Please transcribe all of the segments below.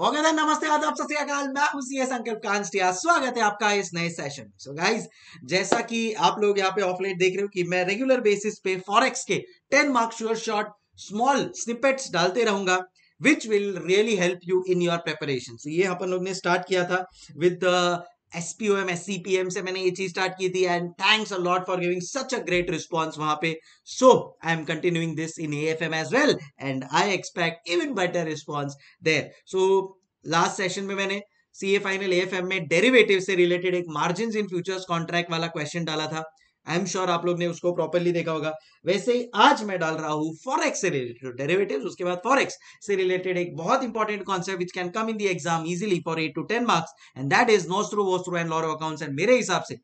हो गया था नमस्ते आदाब सत मैं स्वागत है आपका इस नए सेशन में सो गाइस जैसा कि आप लोग यहाँ पे ऑफलाइन देख रहे हो कि मैं रेगुलर बेसिस पे फॉरेक्स के ten marks sure short small snippets डालते रहूंगा which will really help you in your preparation ये अपन लोग ने स्टार्ट किया था with S P S C से मैंने ये चीज स्टार्ट की थी and thanks a lot for giving such a great response वहां पे so I am continuing this in A F M as well and I expect even better response there so last session में मैंने C A final F M में derivative से related एक margin in futures contract वाला question डाला था I am sure आप लोग ने उसको प्रॉपरली देखा होगा वैसे ही आज मैं डाल रहा हूँ फॉरेक्स से रिलेटेड डेरिवेटिव्स उसके बाद फॉरेक्स से रिलेटेड एक बहुत important concept which can come in the exam easily for eight to ten marks and that is nostro vostro and loro account एंड मेरे हिसाब से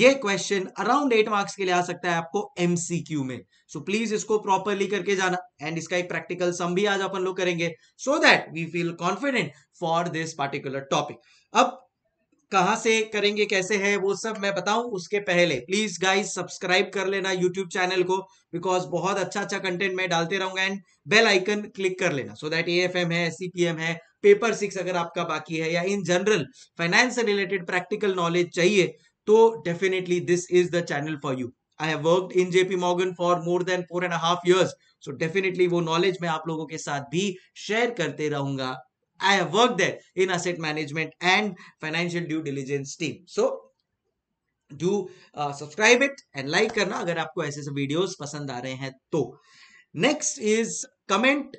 ये क्वेश्चन अराउंड एट मार्क्स के लिए आ सकता है आपको एमसीक्यू में सो so, प्लीज इसको प्रॉपरली करके जाना एंड इसका एक प्रैक्टिकल सम भी आज अपन लोग करेंगे so that we feel confident for this particular topic अब कहा से करेंगे कैसे है वो सब मैं बताऊं उसके पहले प्लीज गाइज सब्सक्राइब कर लेना यूट्यूब चैनल को बिकॉज बहुत अच्छा अच्छा कंटेंट मैं डालते रहूंगा एंड बेल आइकन क्लिक कर लेना सो दैट ए है सी है पेपर सिक्स अगर आपका बाकी है या इन जनरल फाइनेंस से रिलेटेड प्रैक्टिकल नॉलेज चाहिए तो definitely this is the channel for you I have worked in JP Morgan for more than four and half years so definitely वो नॉलेज मैं आप लोगों के साथ भी शेयर करते रहूंगा I have worked there in asset management and financial due diligence team. So do uh, subscribe it and like करना अगर आपको ऐसे ऐसे videos पसंद आ रहे हैं तो next is comment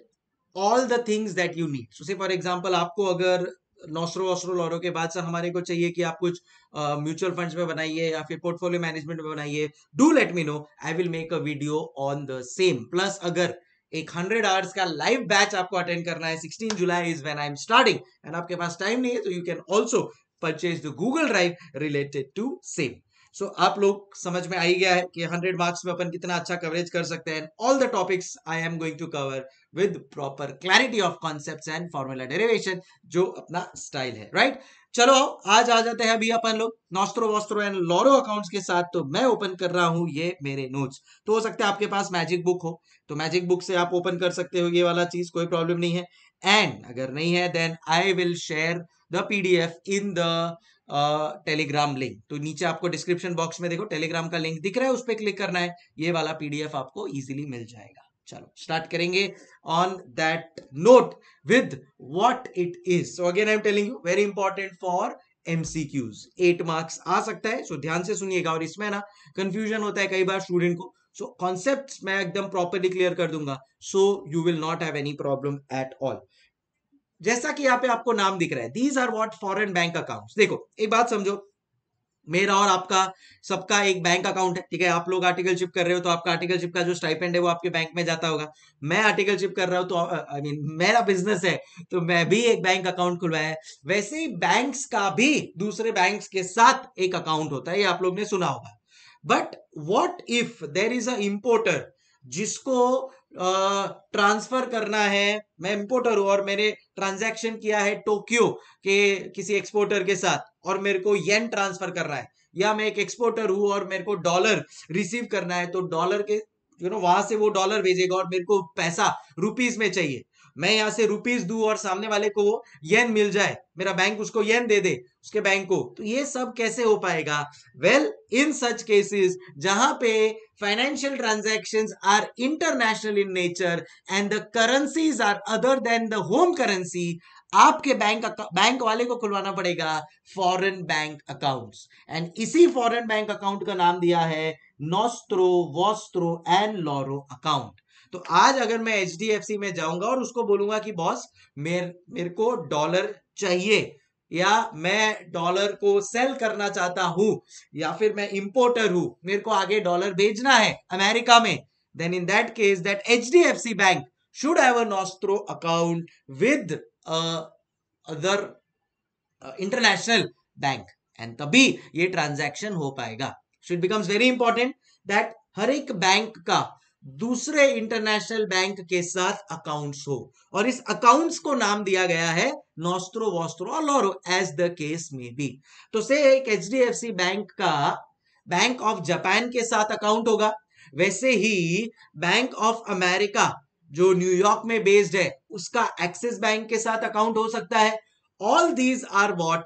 all the things that you need. So say for example आपको अगर नौसरो वसरो लॉरो के बाद से हमारे को चाहिए कि आप कुछ म्यूचुअल uh, फंड्स में बनाइए या फिर पोर्टफोलियो मैनेजमेंट में बनाइए do let me know I will make a video on the same plus अगर एक हंड्रेड आवर्स का लाइव बैच आपको अटेंड करना है sixteen July is when I am starting and आपके पास टाइम नहीं है तो you can also purchase the Google drive related to same so आप लोग समझ में आई गया है कि 100 मार्क्स में अपन कितना अच्छा कवरेज कर सकते हैं all the topics I am going to cover with proper clarity of concepts and formula derivation जो अपना स्टाइल है राइट right? चलो आज आ जाते हैं अभी अपन लोग nostro vostro and loro accounts के साथ तो मैं ओपन कर रहा हूं ये मेरे नोट्स तो हो सकता है आपके पास मैजिक बुक हो तो मैजिक बुक से आप ओपन कर सकते हो ये वाला चीज कोई प्रॉब्लम नहीं है एंड अगर नहीं है then I will share the PDF in the Telegram link तो नीचे आपको डिस्क्रिप्शन बॉक्स में देखो टेलीग्राम का लिंक दिख रहा है उस पर क्लिक करना है ये वाला पीडीएफ आपको ईजिली मिल जाएगा चलो स्टार्ट करेंगे on that note with what it is so again I am telling you very important for MCQs eight marks आ सकता है सो so ध्यान से सुनिएगा और इसमें ना कंफ्यूजन होता है कई बार स्टूडेंट को सो so कॉन्सेप्ट मैं एकदम प्रॉपरली क्लियर कर दूंगा so you will not have any problem at all जैसा कि यहाँ पे आपको नाम दिख रहा है these are what foreign bank account देखो एक बात समझो मेरा और आपका सबका एक बैंक अकाउंट है ठीक है आप लोग आर्टिकलशिप कर रहे हो तो आपका शिप का जो स्टाइपेंड है वो आपके बैंक में जाता होगा मैं आर्टिकल शिप कर रहा हूँ तो आई मीन मेरा बिजनेस है तो मैं भी एक बैंक अकाउंट खुलवाया है वैसे ही बैंक्स का भी दूसरे बैंक के साथ एक अकाउंट होता है ये आप लोग ने सुना होगा but what if there is a importer जिसको ट्रांसफर करना है मैं इम्पोर्टर हूं और मैंने ट्रांजैक्शन किया है टोक्यो के किसी एक्सपोर्टर के साथ और मेरे को येन ट्रांसफर करना है या मैं एक एक्सपोर्टर हूं और मेरे को डॉलर रिसीव करना है तो डॉलर के यू you नो know, वहां से वो डॉलर भेजेगा और मेरे को पैसा रुपीज में चाहिए मैं यहाँ से रुपीज दू और सामने वाले को वो येन मिल जाए मेरा बैंक उसको येन दे दे उसके बैंक को तो ये सब कैसे हो पाएगा वेल इन सच केसेस जहां पे financial transaction are international in nature and the currencies are other than the home currency आपके बैंक बैंक वाले को खुलवाना पड़ेगा फॉरेन बैंक अकाउंट्स एंड इसी फॉरेन बैंक अकाउंट का नाम दिया है nostro vostro and loro account तो आज अगर मैं एच में जाऊंगा और उसको बोलूंगा कि बॉस मेरे मेरे को डॉलर चाहिए या मैं डॉलर को सेल करना चाहता हूं या फिर मैं इंपोर्टर हूं मेरे को आगे डॉलर भेजना है अमेरिका में then in that case that H D F C bank should have a nostro account with uh, other uh, international तभी ये transaction हो पाएगा should becomes very important that हर एक बैंक का दूसरे इंटरनेशनल बैंक के साथ अकाउंट्स हो और इस अकाउंट्स को नाम दिया गया है नोस्ट्रो वोस्ट्रो और लोरो एज द केस में बी तो से एक एच बैंक का बैंक ऑफ जापान के साथ अकाउंट होगा वैसे ही बैंक ऑफ अमेरिका जो न्यूयॉर्क में बेस्ड है उसका एक्सिस बैंक के साथ अकाउंट हो सकता है all these are what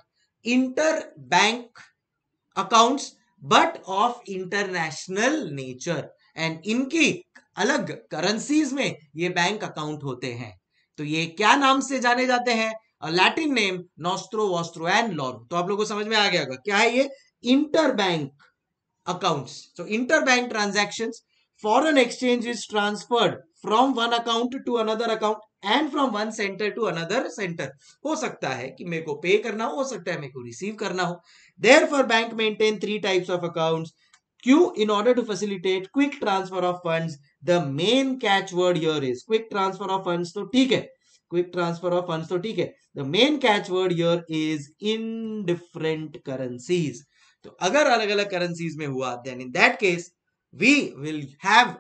inter bank accounts but of international nature and इनकी अलग करेंसीज में ये बैंक अकाउंट होते हैं तो ये क्या नाम से जाने जाते हैं Latin name nostro vostro and loro तो आप लोगों को समझ में आ गया होगा क्या है ये इंटर बैंक अकाउंट तो inter bank transaction foreign exchange is transferred from one account to another account and from one centre to another centre हो सकता है कि मेरे को पे करना हो सकता है मेरे को रिसीव करना हो therefore bank maintain three types of accounts Q in order to facilitate quick transfer of funds. The main catchword here is quick transfer of funds. So, ठीक है. Quick transfer of funds. तो ठीक है. The main catchword here is indifferent currencies. तो अगर अलग अलग currencies में हुआ then in that case we will have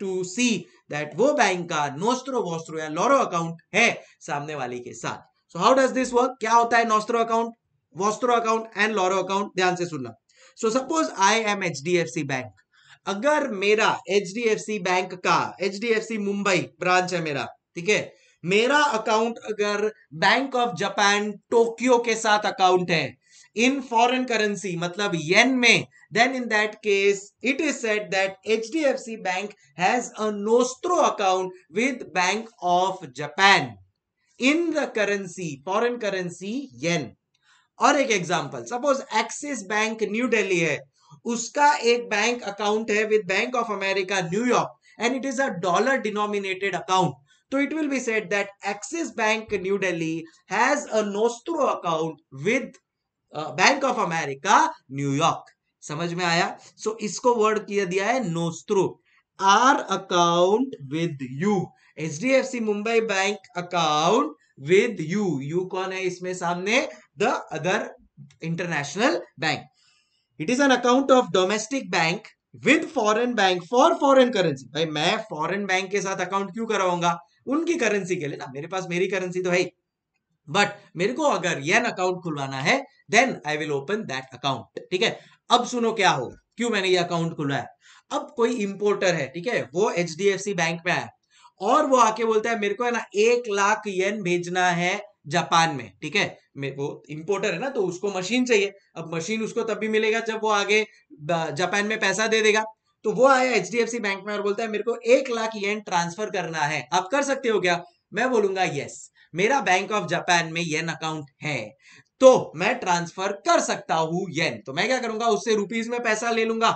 to see that वो बैंक का नोस्ट्रो वोस्ट्रो या लोरो अकाउंट है सामने वाली के साथ so how does this work क्या होता है nostro account vostro account and loro account ध्यान से सुनना so suppose I am H bank अगर मेरा एच बैंक का एच मुंबई ब्रांच है मेरा ठीक है मेरा अकाउंट अगर बैंक ऑफ जापान टोक्यो के साथ अकाउंट है इन फॉरेन करेंसी मतलब येन में then in that case it is set that H D F C bank has अस्त्रो account with bank of Japan in the currency foreign currency yen और एक example suppose axis bank new Delhi है उसका एक bank account है with bank of America New York and it is a dollar denominated account तो it will B said that axis bank new Delhi has a Nostro account with uh, Bank of समझ में आया सो so, इसको word किया दिया है nostro our account with you H D F C Mumbai bank account with you you कौन है इसमें सामने the other international bank it is an account of domestic bank with foreign bank for foreign currency भाई मैं foreign bank के साथ account क्यों कराऊंगा उनकी करेंसी के लिए ना मेरे पास मेरी करेंसी तो है बट मेरे को अगर यन अकाउंट खुलवाना है then I will open that account ठीक है अब सुनो क्या होगा क्यों मैंने ये अकाउंट खुलवाया अब कोई इंपोर्टर है ठीक है वो एच बैंक में आया और वो आके बोलता है मेरे को है ना एक लाख येन भेजना है जापान में ठीक है वो इंपोर्टर है ना तो उसको मशीन चाहिए अब मशीन उसको तब भी मिलेगा जब वो आगे जापान में पैसा दे देगा तो वो आया एच बैंक में और बोलता है मेरे को एक लाख येन ट्रांसफर करना है आप कर सकते हो क्या मैं बोलूंगा यस मेरा बैंक ऑफ जापान में येन अकाउंट है तो मैं ट्रांसफर कर सकता हूं येन तो मैं क्या करूंगा उससे रुपीज में पैसा ले लूंगा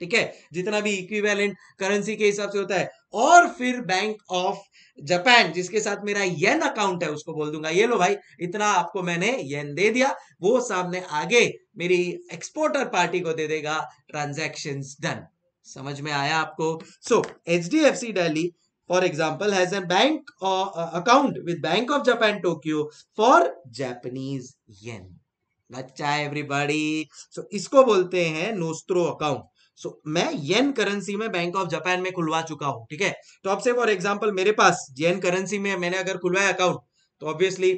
ठीक है जितना भी इक्विवेलेंट करेंसी के हिसाब से होता है और फिर बैंक ऑफ जापान जिसके साथ मेरा येन अकाउंट है उसको बोल दूंगा ये लो भाई इतना आपको मैंने येन दे दिया वो सामने आगे मेरी एक्सपोर्टर पार्टी को दे देगा ट्रांजेक्शन डन समझ में आया आपको so H D F C Delhi for example has a bank account with bank of Japan Tokyo for Japanese yen अच्छा एवरीबॉडी सो इसको बोलते हैं नोस्त्रो अकाउंट सो मैं येन करेंसी में बैंक ऑफ जापान में खुलवा चुका हूं ठीक है तो अब से फॉर एग्जाम्पल मेरे पास येन करेंसी में मैंने अगर खुलवाया अकाउंट तो ऑब्वियसली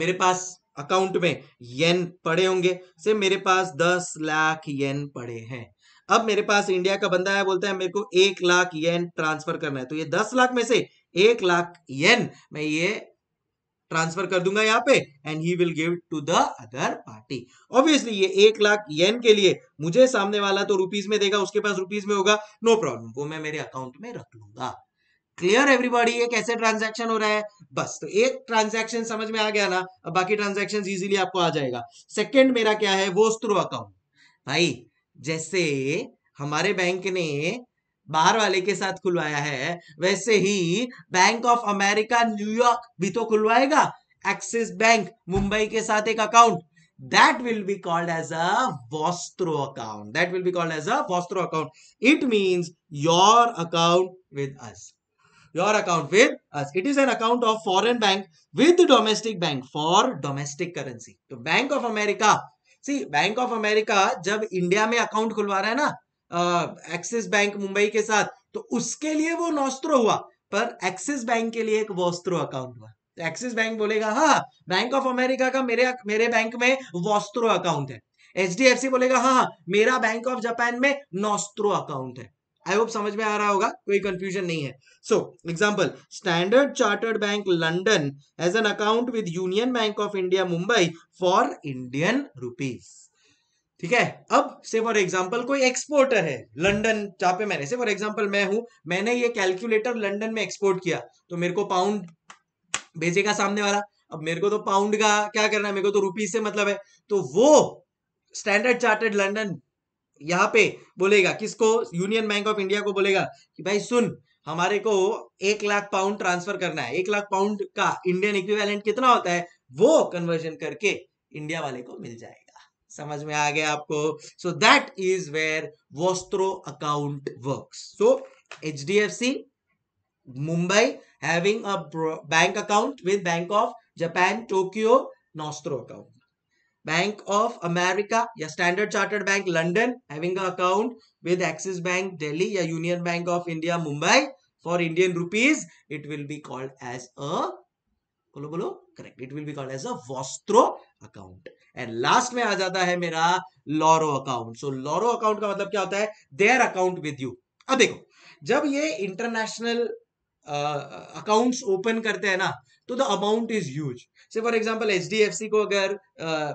मेरे पास अकाउंट में येन पड़े होंगे से मेरे पास दस लाख येन पड़े हैं अब मेरे पास इंडिया का बंदा है बोलता है मेरे को एक लाख येन ट्रांसफर करना है तो ये दस लाख में से एक लाख येन मैं ये ट्रांसफर कर दूंगा यहाँ पे and he will give to the other party obviously ये एक लाख येन के लिए मुझे सामने वाला तो रुपीज में देगा उसके पास रुपीज में होगा नो no प्रॉब्लम वो मैं मेरे अकाउंट में रख लूंगा क्लियर एवरीबॉडी ये कैसे ट्रांजैक्शन हो रहा है बस तो एक ट्रांजैक्शन समझ में आ गया ना अब बाकी ट्रांजैक्शन इजीली आपको आ जाएगा सेकंड मेरा क्या है वो थ्रू अकाउंट भाई जैसे हमारे बैंक ने बाहर वाले के साथ खुलवाया है वैसे ही बैंक ऑफ अमेरिका न्यूयॉर्क भी तो खुलवाएगा एक्सिस बैंक मुंबई के साथ एक account that will be called as a vostro account that will be called as a vostro account it means your account with us your account with us it is an account of foreign bank with domestic bank for domestic currency तो bank of America C bank of America जब India में account खुलवा रहा है ना axis bank Mumbai के साथ तो उसके लिए वो नोस्ट्रो हुआ पर एक्सिस बैंक के लिए एक वॉस्त्रो अकाउंट हुआ तो एक्सिस बैंक बोलेगा हाँ बैंक ऑफ अमेरिका का मेरे मेरे बैंक में वोस्ट्रो अकाउंट है एच बोलेगा हाँ हाँ मेरा बैंक ऑफ जापान में नोस्त्रो अकाउंट है आई होप समझ में आ रहा होगा कोई कंफ्यूजन नहीं है so example standard chartered bank London as an account with union bank of India Mumbai for Indian rupees ठीक है अब से फॉर एग्जाम्पल कोई एक्सपोर्टर है लंडन जहां पे मैंने से फॉर एग्जाम्पल मैं हूं मैंने ये कैलकुलेटर लंडन में एक्सपोर्ट किया तो मेरे को पाउंड भेजेगा सामने वाला अब मेरे को तो पाउंड का क्या करना है मेरे को तो रुपीज से मतलब है तो वो स्टैंडर्ड चार्टर्ड लंडन यहाँ पे बोलेगा किसको यूनियन बैंक ऑफ इंडिया को बोलेगा कि भाई सुन हमारे को एक लाख पाउंड ट्रांसफर करना है एक लाख पाउंड का इंडियन इक्विवेलेंट कितना होता है वो कन्वर्जन करके इंडिया वाले को मिल जाएगा समझ में आ गया आपको so that is where vostro account work so H D F C Mumbai having a bank account with bank of Japan Tokyo nostro account bank of America या standard chartered bank London having a account with Axis bank Delhi या union bank of India Mumbai for Indian rupees, it will be called as a, बोलो बोलो correct, it will be called as a Vostro account. And last में आ जाता है मेरा लॉरो account so लॉरो account का मतलब क्या होता है देयर अकाउंट विद यू अब देखो जब ये इंटरनेशनल अकाउंट्स ओपन करते हैं ना तो द अमाउंट इज ह्यूज से फॉर एग्जांपल एचडीएफसी को अगर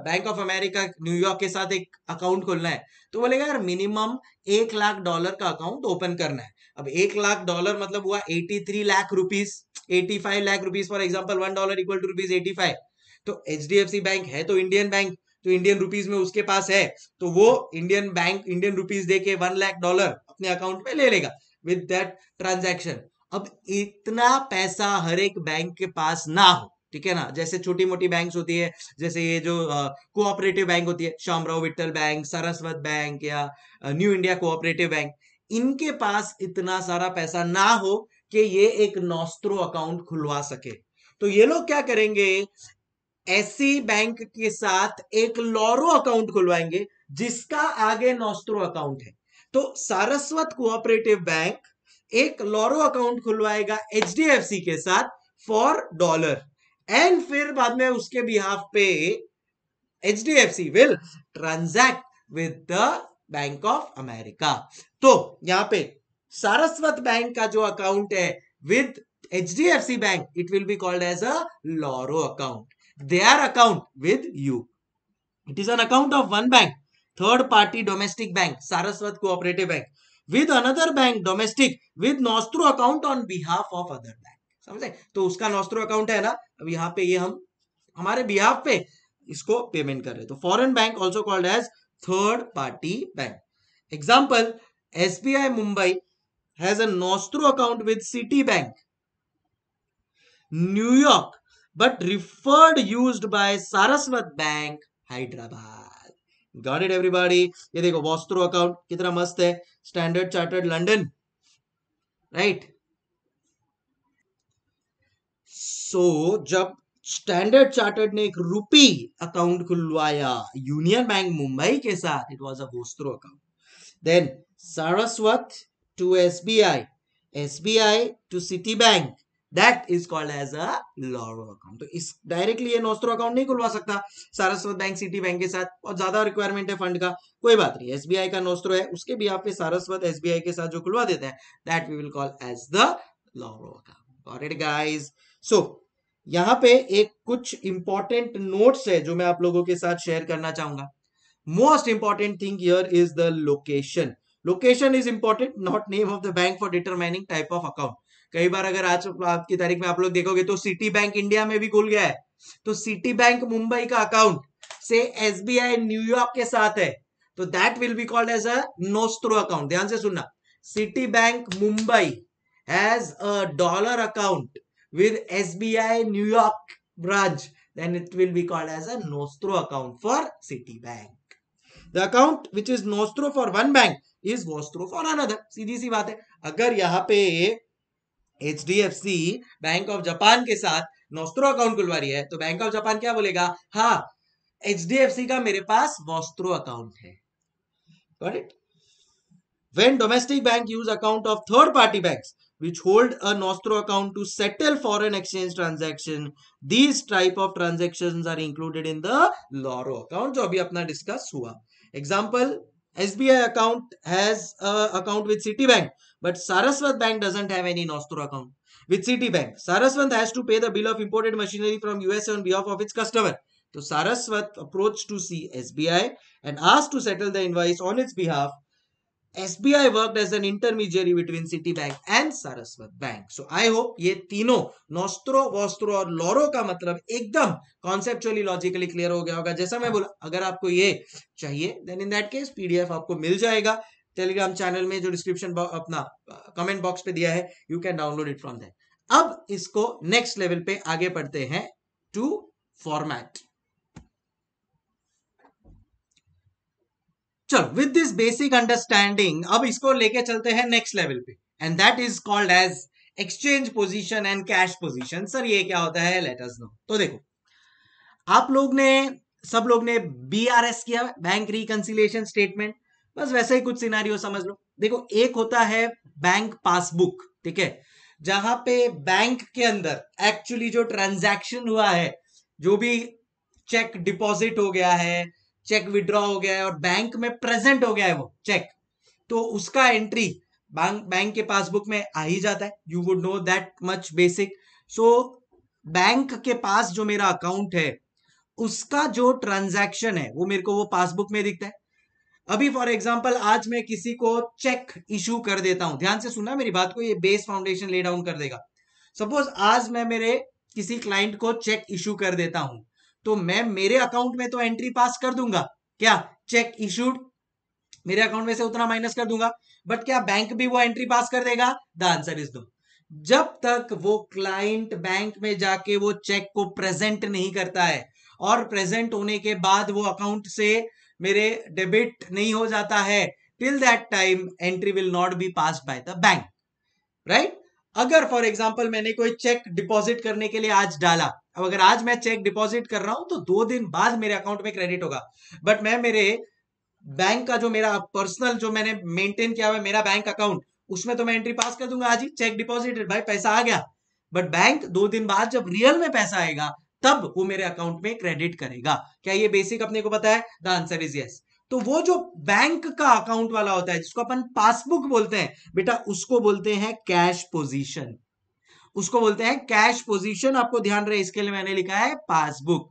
बैंक ऑफ अमेरिका न्यूयॉर्क के साथ एक अकाउंट खोलना है तो बोलेगा यार मिनिमम एक लाख डॉलर का अकाउंट ओपन करना है अब एक लाख डॉलर मतलब हुआ eighty three lakh rupees eighty five lakh rupees for example one dollar equal to rupees eighty five तो एच बैंक है तो इंडियन बैंक तो इंडियन रुपीज में उसके पास है तो वो इंडियन बैंक इंडियन रुपीज दे के वन लाख डॉलर अपने अकाउंट में ले लेगा विद दैट ट्रांजैक्शन अब इतना पैसा हर एक बैंक के पास ना हो ठीक है ना जैसे छोटी मोटी बैंक होती है जैसे ये जो कोऑपरेटिव बैंक होती है श्यामराव विट्ठल बैंक सरस्वत बैंक या न्यू इंडिया कोऑपरेटिव बैंक इनके पास इतना सारा पैसा ना हो कि ये एक नॉस्ट्रो अकाउंट खुलवा सके तो ये लोग क्या करेंगे ऐसी बैंक के साथ एक लॉरो अकाउंट खुलवाएंगे जिसका आगे नोस्त्रो अकाउंट है तो सारस्वत कोऑपरेटिव बैंक एक लॉरो अकाउंट खुलवाएगा एचडीएफसी के साथ फॉर डॉलर एंड फिर बाद में उसके बिहाफ पे HDFC will transact with the bank of America तो यहां पे सारस्वत बैंक का जो अकाउंट है with H D F C bank it will be called as a loro account their account with you. It is an account of one bank, third party domestic bank, Saraswat Cooperative Bank, with another bank domestic with nostro account on behalf of other bank. समझे तो उसका nostro account है ना अब यहाँ पे ये हम हमारे बिहाफ पे इसको पेमेंट कर रहे तो foreign bank also called as third party bank example S B I Mumbai has a nostro account with Citi bank New York but referred used by Saraswat Bank, Hyderabad. Got it everybody? ये देखो vostro account कितना मस्त है Standard Chartered London right so जब Standard chartered ने एक रूपी account खुलवाया यूनियन बैंक मुंबई के साथ it was a vostro account then Saraswat to SBI SBI to Citi bank that is called as a loro account तो इस डायरेक्टली ये नोस्त्रो अकाउंट नहीं खुलवा सकता सारस्वत बैंक सिटी बैंक के साथ और ज्यादा रिक्वायरमेंट है फंड का कोई बात नहीं एसबीआई का नोस्त्रो है उसके भी आप सारस्वत एसबीआई के साथ जो खुलवा देते हैं that we will call as the loro account guys so यहाँ पे एक कुछ इंपॉर्टेंट नोट्स है जो मैं आप लोगों के साथ शेयर करना चाहूंगा most important thing here is the location location is important not name of the bank for determining type of account कई बार अगर आज की तारीख में आप लोग देखोगे तो सिटी बैंक इंडिया में भी खुल गया है तो सिटी बैंक मुंबई का अकाउंट से एस न्यूयॉर्क के साथ है तो that will be called as a account ध्यान से सुनना Citi bank Mumbai has a dollar account with I New York then it will be called as a nostro account for Citi bank the account which is nostro for one bank is vostro for another सीधी सी बात है अगर यहाँ पे H D F C bank of Japan के साथ नोस्त्रो account खुलवा रही है तो बैंक ऑफ जापान क्या बोलेगा हाँ एच डी एफ सी का मेरे पास वोस्त्रो अकाउंट है Got it? When domestic bank use account of third party banks which hold a nostro account to settle foreign exchange transaction, these type of transactions are included in the LORO account जो अभी अपना discuss हुआ. Example, SBI account has a account with Citibank But Saraswat Bank doesn't have any Nostro account. With city bank Saraswat has to pay the bill of imported machinery from USA on behalf of its customer. So Saraswat approached to see SBI and asked to settle the invoice on its behalf. SBI worked as an intermediary between city bank and Saraswat Bank. So I hope ye tino nostro vostro aur loro ka matlab ekdam conceptually logically clear ho gaya hoga jaisa main bola agar aapko ye chahiye then in that case pdf aapko mil jayega Telegram channel में जो description अपना comment box पे दिया है you can download it from that अब इसको next level पे आगे पढ़ते हैं टू फॉर्मैट चलो विद दिस बेसिक अंडरस्टैंडिंग अब इसको लेके चलते हैं नेक्स्ट लेवल पे and that is called as exchange position and cash position sir ये क्या होता है लेट अस नो तो देखो आप लोग ने सब लोग ने बी आर एस किया बैंक रिकंसिलेशन स्टेटमेंट बस वैसे ही कुछ सिनारियो समझ लो देखो एक होता है बैंक पासबुक ठीक है जहां पे बैंक के अंदर एक्चुअली जो ट्रांजैक्शन हुआ है जो भी चेक डिपॉजिट हो गया है चेक विड्रॉ हो गया है और बैंक में प्रेजेंट हो गया है वो चेक तो उसका एंट्री बैंक बैंक के पासबुक में आ ही जाता है you would know that much basic so bank के पास जो मेरा अकाउंट है उसका जो ट्रांजैक्शन है वो मेरे को वो पासबुक में दिखता है अभी फॉर एग्जाम्पल आज मैं किसी को चेक इशू कर देता हूं ध्यान से सुना मेरी बात को ये बेस फाउंडेशन ले डाउन कर देगा सपोज आज मैं मेरे किसी क्लाइंट को चेक इशू कर देता हूं तो मैं मेरे अकाउंट में तो एंट्री पास कर दूंगा क्या चेक इशूड मेरे अकाउंट में से उतना माइनस कर दूंगा बट क्या बैंक भी वो एंट्री पास कर देगा द आंसर इज दो जब तक वो क्लाइंट बैंक में जाके वो चेक को प्रेजेंट नहीं करता है और प्रेजेंट होने के बाद वो अकाउंट से मेरे डेबिट नहीं हो जाता है till that time entry will not be pass by the bank right अगर फॉर एग्जाम्पल मैंने कोई चेक डिपॉजिट करने के लिए आज डाला अब अगर आज मैं चेक डिपॉजिट कर रहा हूं तो दो दिन बाद मेरे अकाउंट में क्रेडिट होगा बट मैं मेरे बैंक का जो मेरा पर्सनल जो मैंने मेंटेन किया हुआ मेरा बैंक अकाउंट उसमें तो मैं एंट्री पास कर दूंगा आज ही चेक डिपॉजिटेड भाई पैसा आ गया बट बैंक दो दिन बाद जब रियल में पैसा आएगा तब वो मेरे अकाउंट में क्रेडिट करेगा क्या ये बेसिक अपने को पता है द आंसर इज यस तो वो जो बैंक का अकाउंट वाला होता है जिसको अपन पासबुक बोलते हैं बेटा उसको बोलते हैं कैश पोजीशन उसको बोलते हैं कैश पोजीशन आपको ध्यान रहे इसके लिए मैंने लिखा है पासबुक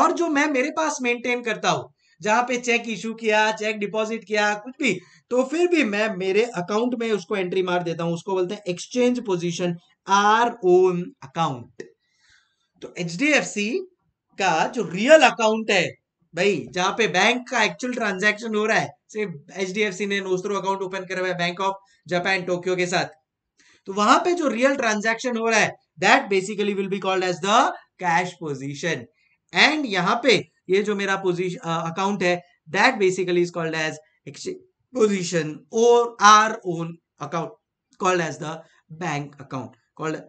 और जो मैं मेरे पास मेंटेन करता हूं जहां पे चेक इश्यू किया चेक डिपॉजिट किया कुछ भी तो फिर भी मैं मेरे अकाउंट में उसको एंट्री मार देता हूं उसको बोलते हैं exchange position our own account तो एच का जो रियल अकाउंट है भाई जहां पे बैंक का एक्चुअल ट्रांजैक्शन हो रहा है सिर्फ एच ने नोस्ट्रो अकाउंट ओपन करवाया बैंक ऑफ जापान टोक्यो के साथ तो वहां पे जो रियल ट्रांजैक्शन हो रहा है that basically will be called as the cash position and यहाँ पे ये जो मेरा पोजिशन अकाउंट है that basically is called as exchange position और our own account called as the bank account called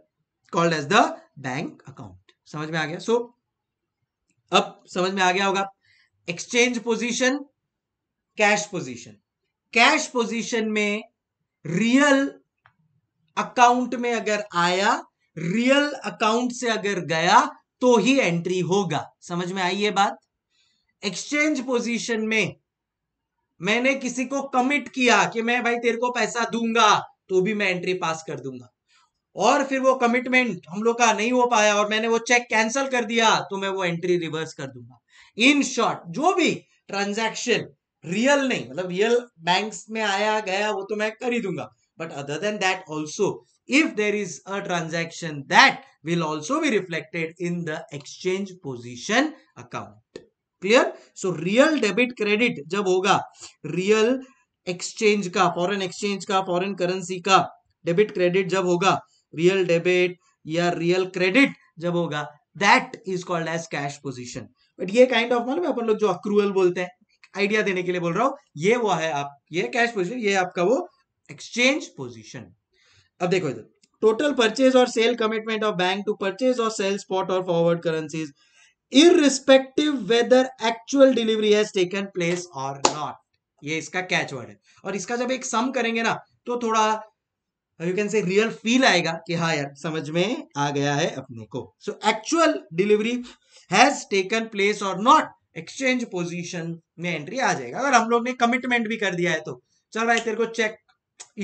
called as the bank account समझ में आ गया सो so, अब समझ में आ गया होगा exchange position cash position cash position में रियल अकाउंट में अगर आया रियल अकाउंट से अगर गया तो ही एंट्री होगा समझ में आई ये बात एक्सचेंज पोजीशन में मैंने किसी को कमिट किया कि मैं भाई तेरे को पैसा दूंगा तो भी मैं एंट्री पास कर दूंगा और फिर वो कमिटमेंट हम लोग का नहीं हो पाया और मैंने वो चेक कैंसिल कर दिया तो मैं वो एंट्री रिवर्स कर दूंगा इन शॉर्ट जो भी ट्रांजैक्शन रियल नहीं मतलब रियल बैंक्स में आया गया वो तो मैं कर ही दूंगा but other than that also if there is a transaction that will also be reflected in the exchange position account clear so real debit credit jab hoga real exchange ka foreign exchange ka foreign currency ka debit credit jab hoga real debit या real credit जब होगा that is called as cash position but ये kind of मालूम अपन लोग जो accrual बोलते हैं आइडिया देने के लिए बोल रहा हूँ ये वो है आप ये कैश पोजिशन ये आपका वो एक्सचेंज पोजिशन अब देखो इधर टोटल परचेज और sale commitment of bank to purchase और सेल स्पॉट और forward currencies irrespective whether actual delivery has taken place और नॉट ये इसका कैच वर्ड है और इसका जब एक सम करेंगे ना तो थोड़ा you can say real feel आएगा कि हाँ यार समझ में आ गया है अपने को so actual delivery has taken place और नॉट एक्सचेंज पोजीशन में एंट्री आ जाएगा अगर हम लोग ने कमिटमेंट भी कर दिया है तो चल भाई तेरे को चेक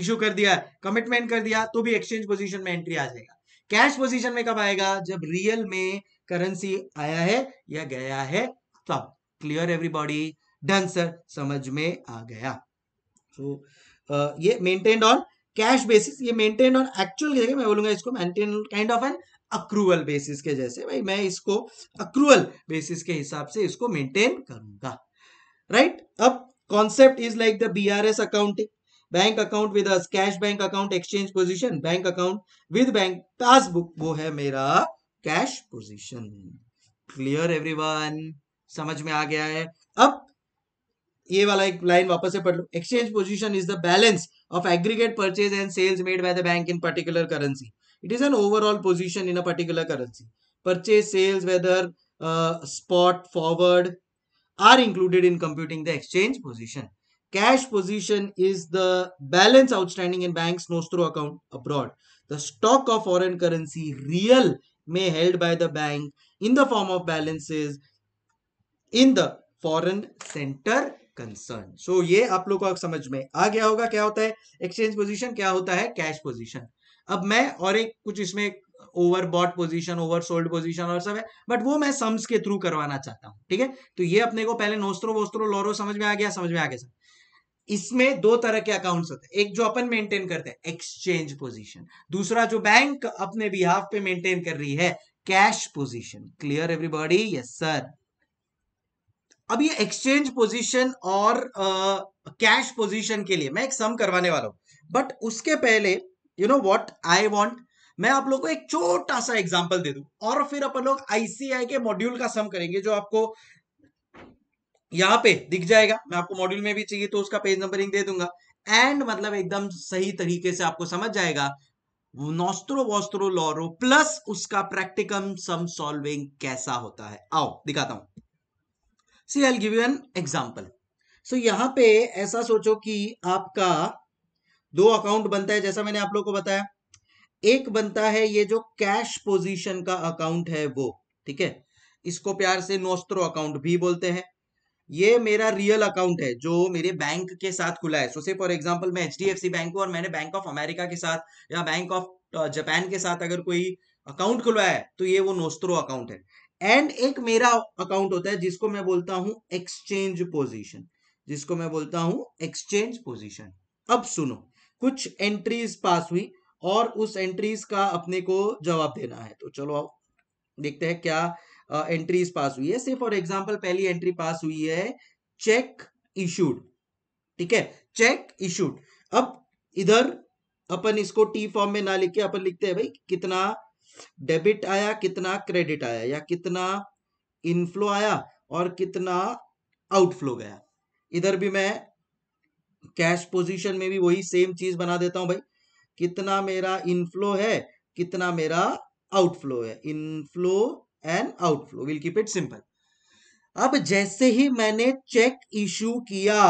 इश्यू कर दिया कमिटमेंट कर दिया तो भी एक्सचेंज पोजीशन में एंट्री आ जाएगा कैश पोजीशन में कब आएगा जब रियल में करेंसी आया है या गया है तब क्लियर एवरीबॉडी डन सर समझ में आ गया तो so, uh, ये मेंटेन्ड ऑन कैश बेसिस ये मेंटेन और एक्चुअल की जगह मैं बोलूंगा इसको maintain kind of an accrual basis के जैसे भाई मैं इसको अक्रूवल बेसिस के हिसाब से इसको मेंटेन करूंगा राइट अब concept is like the B R S accounting bank account with cash bank account exchange position bank account with bank passbook वो है मेरा कैश पोजिशन क्लियर एवरीवन समझ में आ गया है अब ये वाला एक लाइन वापस से पढ़ लो exchange position is the balance of aggregate purchase and sales made by the bank in particular currency. It is an overall position in a particular currency. Purchase sales, whether uh, spot, forward, are included in computing the exchange position. Cash position is the balance outstanding in bank's nostro account abroad. The stock of foreign currency real may held by the bank in the form of balances in the foreign center concern so ये आप लोग को समझ में आ गया होगा क्या होता है एक्सचेंज पोजिशन क्या होता है कैश पोजिशन अब मैं और एक कुछ इसमें over bot position over sold position और सब है बट वो मैं सम्स के थ्रू करवाना चाहता हूँ ठीक है तो ये अपने को पहले नोस्त्रो वोस्त्रो लोरो समझ में आ गया समझ में आ गया सर इसमें दो तरह के अकाउंट्स होते हैं एक जो अपन मेंटेन करते हैं एक्सचेंज पोजीशन दूसरा जो बैंक अपने बिहाफ पे मेंटेन कर रही है cash position clear everybody yes sir अब ये एक्सचेंज पोजीशन और कैश uh, पोजीशन के लिए मैं एक सम करवाने वाला हूं बट उसके पहले you know what I want मैं आप लोग को एक छोटा सा एग्जांपल दे दूं और फिर अपन लोग आईसीआई के मॉड्यूल का सम करेंगे जो आपको यहां पे दिख जाएगा मैं आपको मॉड्यूल में भी चाहिए तो उसका पेज नंबरिंग दे दूंगा एंड मतलब एकदम सही तरीके से आपको समझ जाएगा नोस्त्रो वोस्त्रो लॉरो प्लस उसका प्रैक्टिकम सम सॉल्विंग कैसा होता है आओ दिखाता हूं see I give you an example so यहां पे ऐसा सोचो कि आपका दो अकाउंट बनता है जैसा मैंने आप लोग को बताया एक बनता है ये जो कैश पोजीशन का अकाउंट है वो ठीक है इसको प्यार से नोस्त्रो अकाउंट भी बोलते हैं ये मेरा रियल अकाउंट है जो मेरे बैंक के साथ खुला है सो से फॉर एग्जांपल मैं एच बैंक और मैंने बैंक ऑफ अमेरिका के साथ या बैंक ऑफ जापान के साथ अगर कोई अकाउंट खुलवाया है तो ये वो नोस्त्रो अकाउंट है एंड एक मेरा अकाउंट होता है जिसको मैं बोलता हूं एक्सचेंज पोजीशन जिसको मैं बोलता हूं एक्सचेंज पोजीशन अब सुनो कुछ एंट्रीज पास हुई और उस एंट्रीज का अपने को जवाब देना है तो चलो आओ देखते हैं क्या एंट्रीज पास हुई है सिर्फ फॉर एग्जाम्पल पहली एंट्री पास हुई है चेक इशूड ठीक है चेक इशूड अब इधर अपन इसको टी फॉर्म में ना लिख के अपन लिखते हैं भाई कितना डेबिट आया कितना क्रेडिट आया या कितना इनफ्लो आया और कितना आउटफ्लो गया इधर भी मैं कैश पोजीशन में भी वही सेम चीज बना देता हूं भाई कितना मेरा इनफ्लो है कितना मेरा आउटफ्लो है inflow and outflow will keep it simple अब जैसे ही मैंने चेक इश्यू किया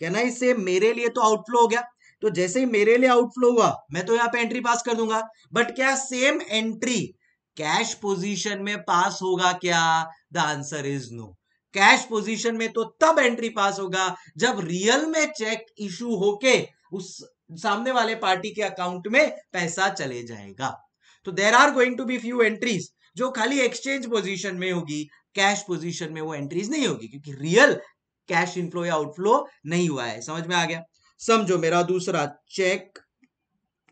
कहना इसे मेरे लिए तो आउटफ्लो हो गया तो जैसे ही मेरे लिए आउटफ्लो हुआ मैं तो यहाँ पे एंट्री पास कर दूंगा बट क्या सेम एंट्री कैश पोजीशन में पास होगा क्या the answer is no cash position में तो तब एंट्री पास होगा जब रियल में चेक इशू होके उस सामने वाले पार्टी के अकाउंट में पैसा चले जाएगा तो there are going to be few entries जो खाली एक्सचेंज पोजिशन में होगी कैश पोजिशन में वो एंट्रीज नहीं होगी क्योंकि रियल कैश इनफ्लो या आउटफ्लो नहीं हुआ है समझ में आ गया समझो मेरा दूसरा चेक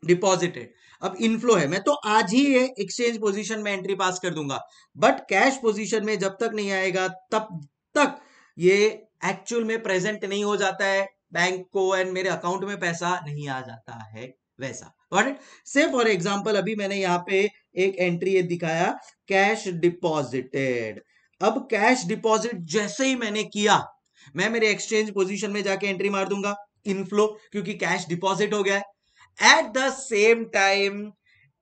डिपॉजिटेड अब इनफ्लो है मैं तो आज ही ये एक्सचेंज पोजीशन में एंट्री पास कर दूंगा बट कैश पोजीशन में जब तक नहीं आएगा तब तक ये एक्चुअल में प्रेजेंट नहीं हो जाता है बैंक को एंड मेरे अकाउंट में पैसा नहीं आ जाता है वैसा से फॉर एग्जाम्पल अभी मैंने यहाँ पे एक एंट्री ये दिखाया कैश डिपॉजिटेड अब कैश डिपॉजिट जैसे ही मैंने किया मैं मेरे एक्सचेंज पोजीशन में जाके एंट्री मार दूंगा इनफ्लो क्योंकि कैश डिपॉजिट हो गया है at the same time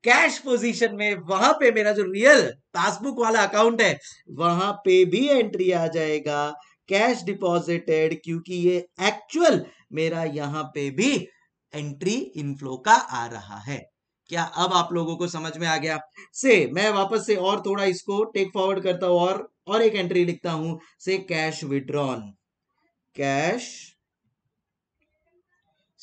cash position में वहां पे मेरा जो रियल पासबुक वाला अकाउंट है वहां पे भी एंट्री आ जाएगा कैश डिपॉजिटेड क्योंकि ये एक्चुअल मेरा यहां पे भी एंट्री इनफ्लो का आ रहा है क्या अब आप लोगों को समझ में आ गया से मैं वापस से और थोड़ा इसको टेक फॉरवर्ड करता हूं और और एक एंट्री लिखता हूं से कैश विड्रॉन कैश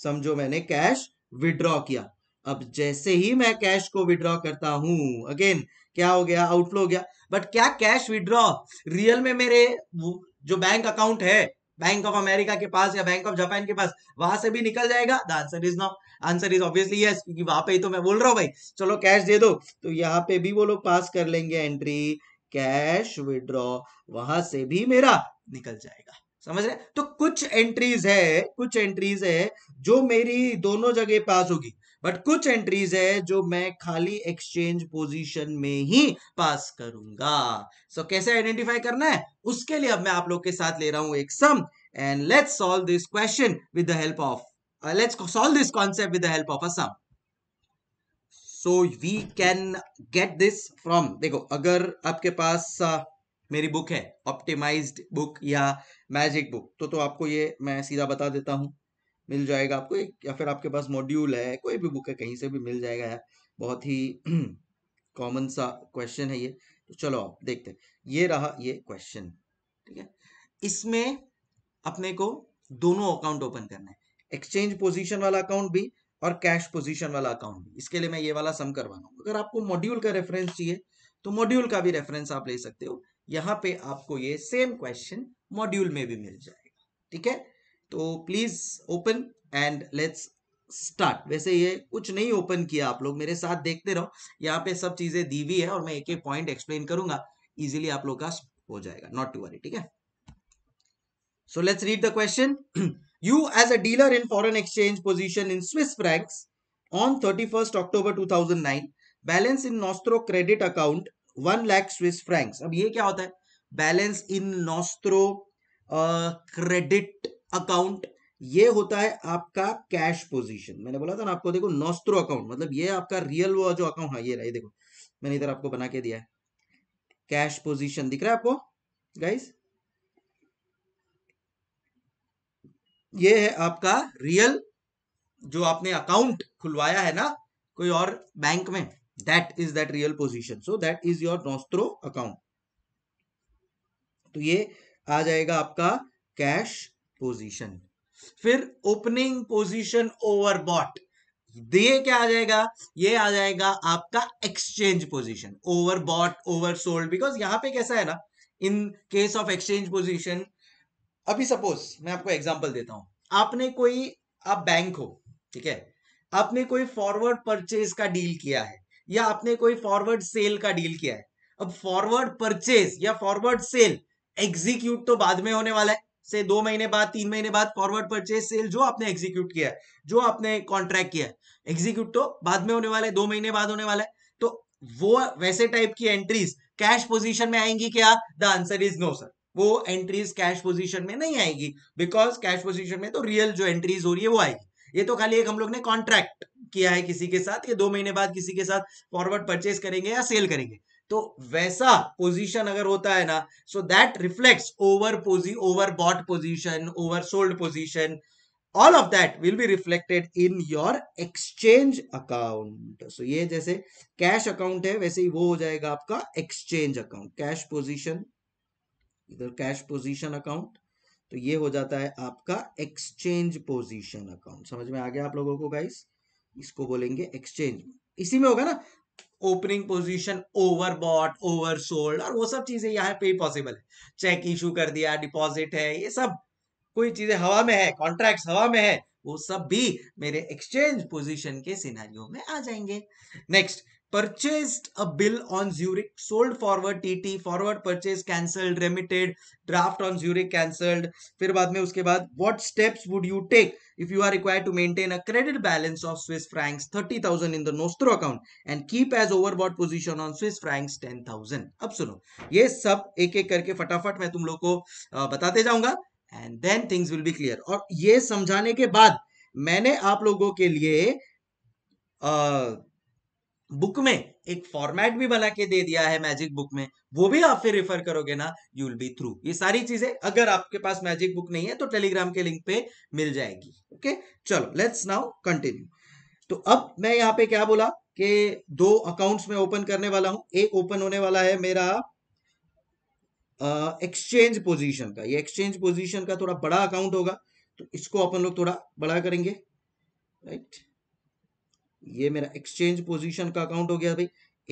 समझो मैंने कैश विड्रॉ किया अब जैसे ही मैं कैश को विड्रॉ करता हूं अगेन क्या हो गया आउटफ्लो हो गया बट क्या कैश विड्रॉ रियल में मेरे जो बैंक अकाउंट है बैंक ऑफ अमेरिका के पास या बैंक ऑफ जापान के पास वहां से भी निकल जाएगा the answer is no answer is obviously yes क्योंकि वहां पे ही तो मैं बोल रहा हूँ भाई चलो कैश दे दो तो यहाँ पे भी वो लोग पास कर लेंगे एंट्री कैश विड्रॉ वहां से भी मेरा निकल जाएगा समझ रहे तो कुछ एंट्रीज है कुछ एंट्रीज है जो मेरी दोनों जगह पास होगी बट कुछ एंट्रीज है जो मैं खाली एक्सचेंज पोजीशन में ही पास करूंगा सो so, कैसे आइडेंटिफाई करना है उसके लिए अब मैं आप लोग के साथ ले रहा हूं एक sum and let's solve this question with the help of let's solve this concept with the help of a sum so we can get this from देखो अगर आपके पास uh, मेरी बुक है ऑप्टिमाइज्ड बुक या मैजिक बुक तो तो आपको ये मैं सीधा बता देता हूँ मिल जाएगा आपको एक या फिर आपके पास मॉड्यूल है कोई भी बुक है कहीं से भी मिल जाएगा यार बहुत ही कॉमन सा क्वेश्चन है ये तो चलो आप देखते हैं ये रहा ये क्वेश्चन ठीक है इसमें अपने को दोनों अकाउंट ओपन करना है एक्सचेंज पोजिशन वाला अकाउंट भी और कैश पोजिशन वाला अकाउंट भी इसके लिए मैं ये वाला सम करवाना हूँ अगर आपको मॉड्यूल का रेफरेंस चाहिए तो मॉड्यूल का भी रेफरेंस आप ले सकते हो यहाँ पे आपको ये सेम क्वेश्चन मॉड्यूल में भी मिल जाएगा ठीक है तो please open and let's start वैसे ये कुछ नहीं ओपन किया आप लोग मेरे साथ देखते रहो यहाँ पे सब चीजें दी हुई है और मैं एक एक पॉइंट एक्सप्लेन करूंगा इजिली आप लोग का हो जाएगा नॉट टू वरी ठीक है so let's read the question you as a dealer in foreign exchange position in Swiss francs on 31st October 2009 balance in Nostro credit account 1 lakh Swiss francs अब ये क्या होता है balance in nostro credit account ये होता है आपका cash position मैंने बोला था ना आपको देखो नोस्त्रो अकाउंट मतलब ये आपका रियल वो जो अकाउंट हाँ ये रहा देखो मैंने इधर आपको बना के दिया है कैश पोजीशन दिख रहा है आपको गाइस ये है आपका रियल जो आपने अकाउंट खुलवाया है ना कोई और बैंक में that is that real position so that is your nostro account तो ये आ जाएगा आपका कैश पोजीशन फिर ओपनिंग पोजीशन ओवर बॉट ये क्या आ जाएगा ये आ जाएगा आपका exchange position over bought over sold because यहां पे कैसा है ना in case of exchange position अभी सपोज मैं आपको एग्जांपल देता हूं आपने कोई आप बैंक हो ठीक है आपने कोई फॉरवर्ड परचेज का डील किया है या आपने कोई फॉरवर्ड सेल का डील किया है अब फॉरवर्ड परचेज या फॉरवर्ड सेल एग्जीक्यूट तो बाद में होने वाला है से दो महीने बाद तीन महीने बाद फॉरवर्ड परचेज सेल जो आपने एग्जीक्यूट किया है जो आपने कॉन्ट्रैक्ट किया है एग्जीक्यूट तो बाद में होने वाला है दो महीने बाद होने वाला है तो वो वैसे टाइप की एंट्रीज कैश पोजीशन में आएंगी क्या the answer is no sir वो एंट्रीज कैश पोजीशन में नहीं आएगी बिकॉज कैश पोजिशन में तो रियल जो एंट्रीज हो रही है वो आएगी ये तो खाली एक हम लोग ने कॉन्ट्रैक्ट किया है किसी के साथ ये दो महीने बाद किसी के साथ फॉरवर्ड परचेज करेंगे या सेल करेंगे तो वैसा पोजीशन अगर होता है ना सो दैट रिफ्लेक्ट्स ओवर पोजी over bot position over sold position all of that will be reflected in your exchange account so ये जैसे कैश अकाउंट है वैसे ही वो हो जाएगा आपका एक्सचेंज अकाउंट कैश पोजिशन इधर कैश पोजिशन अकाउंट तो ये हो जाता है आपका एक्सचेंज पोजिशन अकाउंट समझ में आ गया आप लोगों को गाइस इसको बोलेंगे एक्सचेंज इसी में होगा ना opening position over bought over sold और वो सब चीजें यहाँ पे पॉसिबल है चेक इशू कर दिया डिपॉजिट है ये सब कोई चीजें हवा में है कॉन्ट्रैक्ट हवा में है वो सब भी मेरे एक्सचेंज पोजीशन के सिनारियों में आ जाएंगे next purchased a bill on Zurich, sold forward TT, forward purchase cancelled, remitted, draft on Zurich cancelled. fir baad mein uske baad what steps would you take if you are required to maintain a credit balance of Swiss francs 30,000 in the Nostro account and keep as overbought position on Swiss francs 10,000. ab suno ye sab ek ek karke fatafat main tum लोग ko batate jaunga and then things will be clear aur ye samjhane ke baad maine aap logo ke liye uh book में एक format भी बना के दे दिया है magic book में वो भी आप फिर रिफर करोगे ना यू विल बी थ्रू ये सारी चीजें अगर आपके पास मैजिक बुक नहीं है तो टेलीग्राम के लिंक पे मिल जाएगी ओके चलो लेट्स नाउ कंटिन्यू तो अब मैं यहाँ पे क्या बोला कि दो अकाउंट्स में ओपन करने वाला हूं एक ओपन होने वाला है मेरा एक्सचेंज uh, का ये एक्सचेंज पोजिशन का थोड़ा बड़ा अकाउंट होगा तो इसको अपन लोग थोड़ा बड़ा करेंगे राइट right? ये मेरा एक्सचेंज पोजीशन का अकाउंट हो गया भाई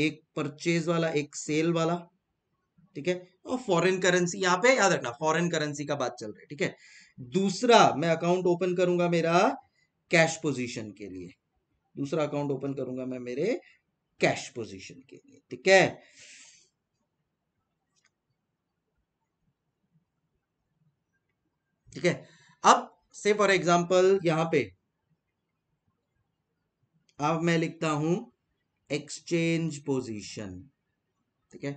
एक परचेज वाला एक सेल वाला ठीक है और फॉरेन करेंसी यहाँ पे याद रखना फॉरेन करेंसी का बात चल रहा है ठीक है दूसरा मैं अकाउंट ओपन करूंगा मेरा कैश पोजीशन के लिए दूसरा अकाउंट ओपन करूंगा मैं मेरे कैश पोजीशन के लिए ठीक है ठीक है अब से फॉर एग्जाम्पल यहां पे अब मैं लिखता हूं एक्सचेंज पोजीशन ठीक है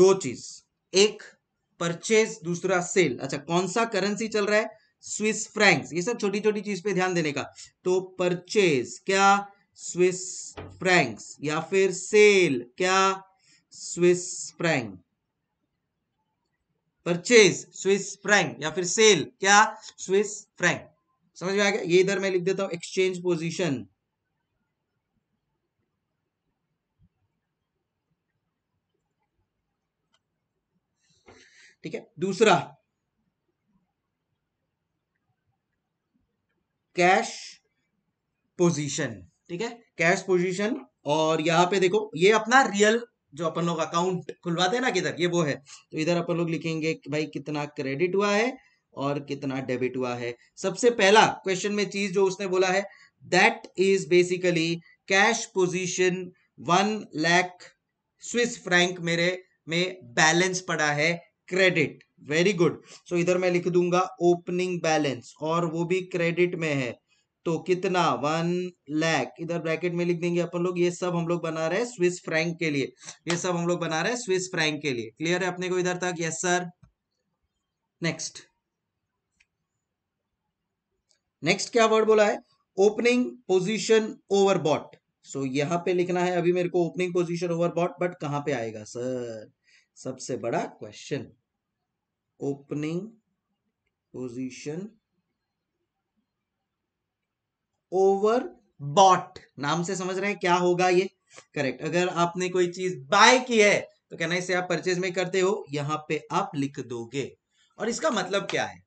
दो चीज एक परचेज दूसरा सेल अच्छा कौन सा करेंसी चल रहा है स्विस फ्रैंक्स ये सब छोटी छोटी चीज पे ध्यान देने का तो परचेज क्या स्विस फ्रैंक्स या फिर सेल क्या Swiss franc purchase Swiss franc या फिर सेल क्या स्विस फ्रैंक समझ में आ गया ये इधर मैं लिख देता हूं एक्सचेंज पोजीशन ठीक है दूसरा कैश पोजीशन ठीक है कैश पोजीशन और यहां पे देखो ये अपना रियल जो अपन लोग अकाउंट खुलवाते हैं ना किधर ये वो है तो इधर अपन लोग लिखेंगे कि भाई कितना क्रेडिट हुआ है और कितना डेबिट हुआ है सबसे पहला क्वेश्चन में चीज जो उसने बोला है that is basically cash position one lakh Swiss franc मेरे में बैलेंस पड़ा है क्रेडिट वेरी गुड सो इधर मैं लिख दूंगा ओपनिंग बैलेंस और वो भी क्रेडिट में है तो कितना वन लैक इधर ब्रैकेट में लिख देंगे अपन लोग ये सब हम लोग बना रहे हैं स्विस फ्रैंक के लिए ये सब हम लोग बना रहे हैं स्विस फ्रैंक के लिए क्लियर है अपने को इधर तक यस सर नेक्स्ट नेक्स्ट क्या वर्ड बोला है ओपनिंग ओवर बॉट सो यहां पे लिखना है अभी मेरे को opening position over bought but कहां पे आएगा सर सबसे बड़ा question opening position over bought नाम से समझ रहे हैं क्या होगा ये करेक्ट अगर आपने कोई चीज बाय की है तो कहना इसे आप परचेज में करते हो यहां पे आप लिख दोगे और इसका मतलब क्या है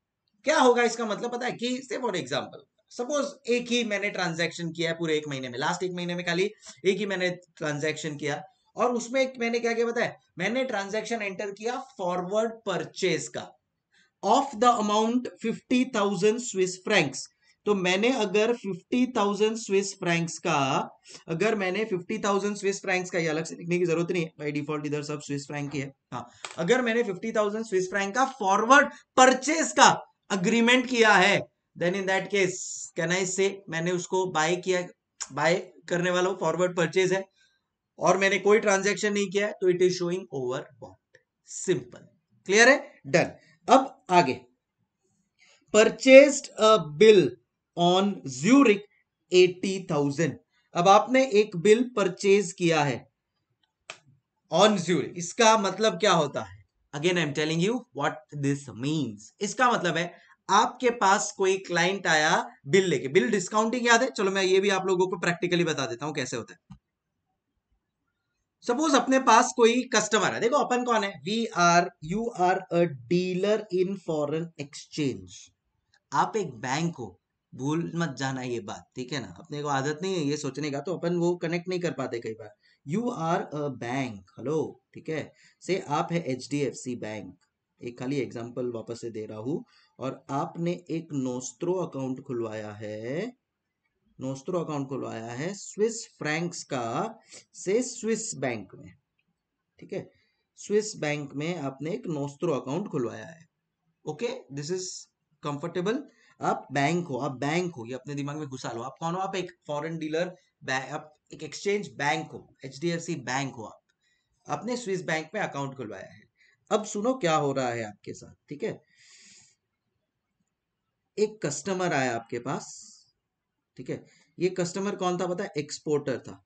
क्या होगा इसका मतलब पता है कि से फॉर एग्जाम्पल सपोज एक ही मैंने ट्रांजेक्शन किया है पूरे एक महीने में लास्ट एक महीने में खाली एक ही मैंने ट्रांजेक्शन किया और उसमें एक मैंने क्या क्या बताया मैंने ट्रांजैक्शन एंटर किया फॉरवर्ड परचेज का of the amount fifty thousand Swiss francs तो मैंने अगर फिफ्टी थाउजेंड स्विस फ्रैंक्स का अगर मैंने फिफ्टी थाउजेंड स्विस फ्रैंक्स का ये अलग से लिखने की जरूरत नहीं है बाई डिफॉल्ट इधर सब स्विस फ्रैंक ही है हाँ अगर मैंने फिफ्टी थाउजेंड स्विस फ्रैंक का फॉरवर्ड परचेज का अग्रीमेंट किया है then in that case can I say मैंने उसको बाय किया बाय करने वाला फॉरवर्ड परचेज है और मैंने कोई ट्रांजेक्शन नहीं किया तो है तो it is showing overbought simple clear है डन अब आगे purchased a bill on Zurich eighty thousand अब आपने एक बिल परचेज किया है ऑन ज्यूरिक इसका मतलब क्या होता है again I am telling you what this means इसका मतलब है आपके पास कोई क्लाइंट आया बिल लेके बिल डिस्काउंटिंग याद है चलो मैं ये भी आप लोगों को प्रैक्टिकली बता देता हूं कैसे होता है सपोज अपने पास कोई कस्टमर है देखो अपन कौन है we are you are a dealer in foreign exchange आप एक बैंक हो भूल मत जाना ये बात ठीक है ना अपने को आदत नहीं है ये सोचने का तो अपन वो कनेक्ट नहीं कर पाते कई बार you are a bank hello ठीक है से आप है H D F C bank एक खाली एग्जाम्पल वापस से दे रहा हूं और आपने एक नोस्त्रो अकाउंट खुलवाया है नोस्त्रो अकाउंट खुलवाया है स्विस फ्रैंक्स का से स्विस बैंक में ठीक है स्विस बैंक में आपने एक नोस्त्रो अकाउंट खुलवाया है ओके दिस इज कंफर्टेबल आप बैंक हो आप बैंक हो ये अपने दिमाग में घुसा लो आप कौन हो आप एक फॉरेन डीलर आप एक एक्सचेंज बैंक हो एच बैंक हो आप आपने स्विस बैंक में अकाउंट खुलवाया है अब सुनो क्या हो रहा है आपके साथ ठीक है एक कस्टमर आया आपके पास ठीक है ये कस्टमर कौन था पता एक्सपोर्टर था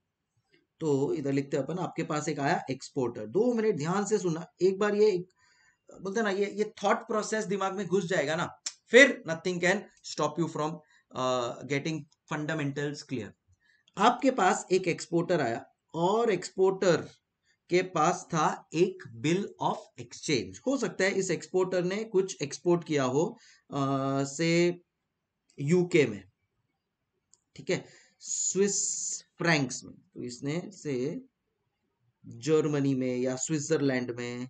तो इधर लिखते अपन आपके पास एक आया एक्सपोर्टर दो मिनट ध्यान से सुनना एक बार ये बोलते ना ये ये थॉट प्रोसेस दिमाग में घुस जाएगा ना फिर nothing can stop you from getting fundamentals clear आपके पास एक एक्सपोर्टर आया और एक्सपोर्टर के पास था एक बिल ऑफ एक्सचेंज हो सकता है इस एक्सपोर्टर ने कुछ एक्सपोर्ट किया हो आ, से यूके में ठीक है स्विस फ्रैंक्स में तो इसने से जर्मनी में या स्विट्जरलैंड में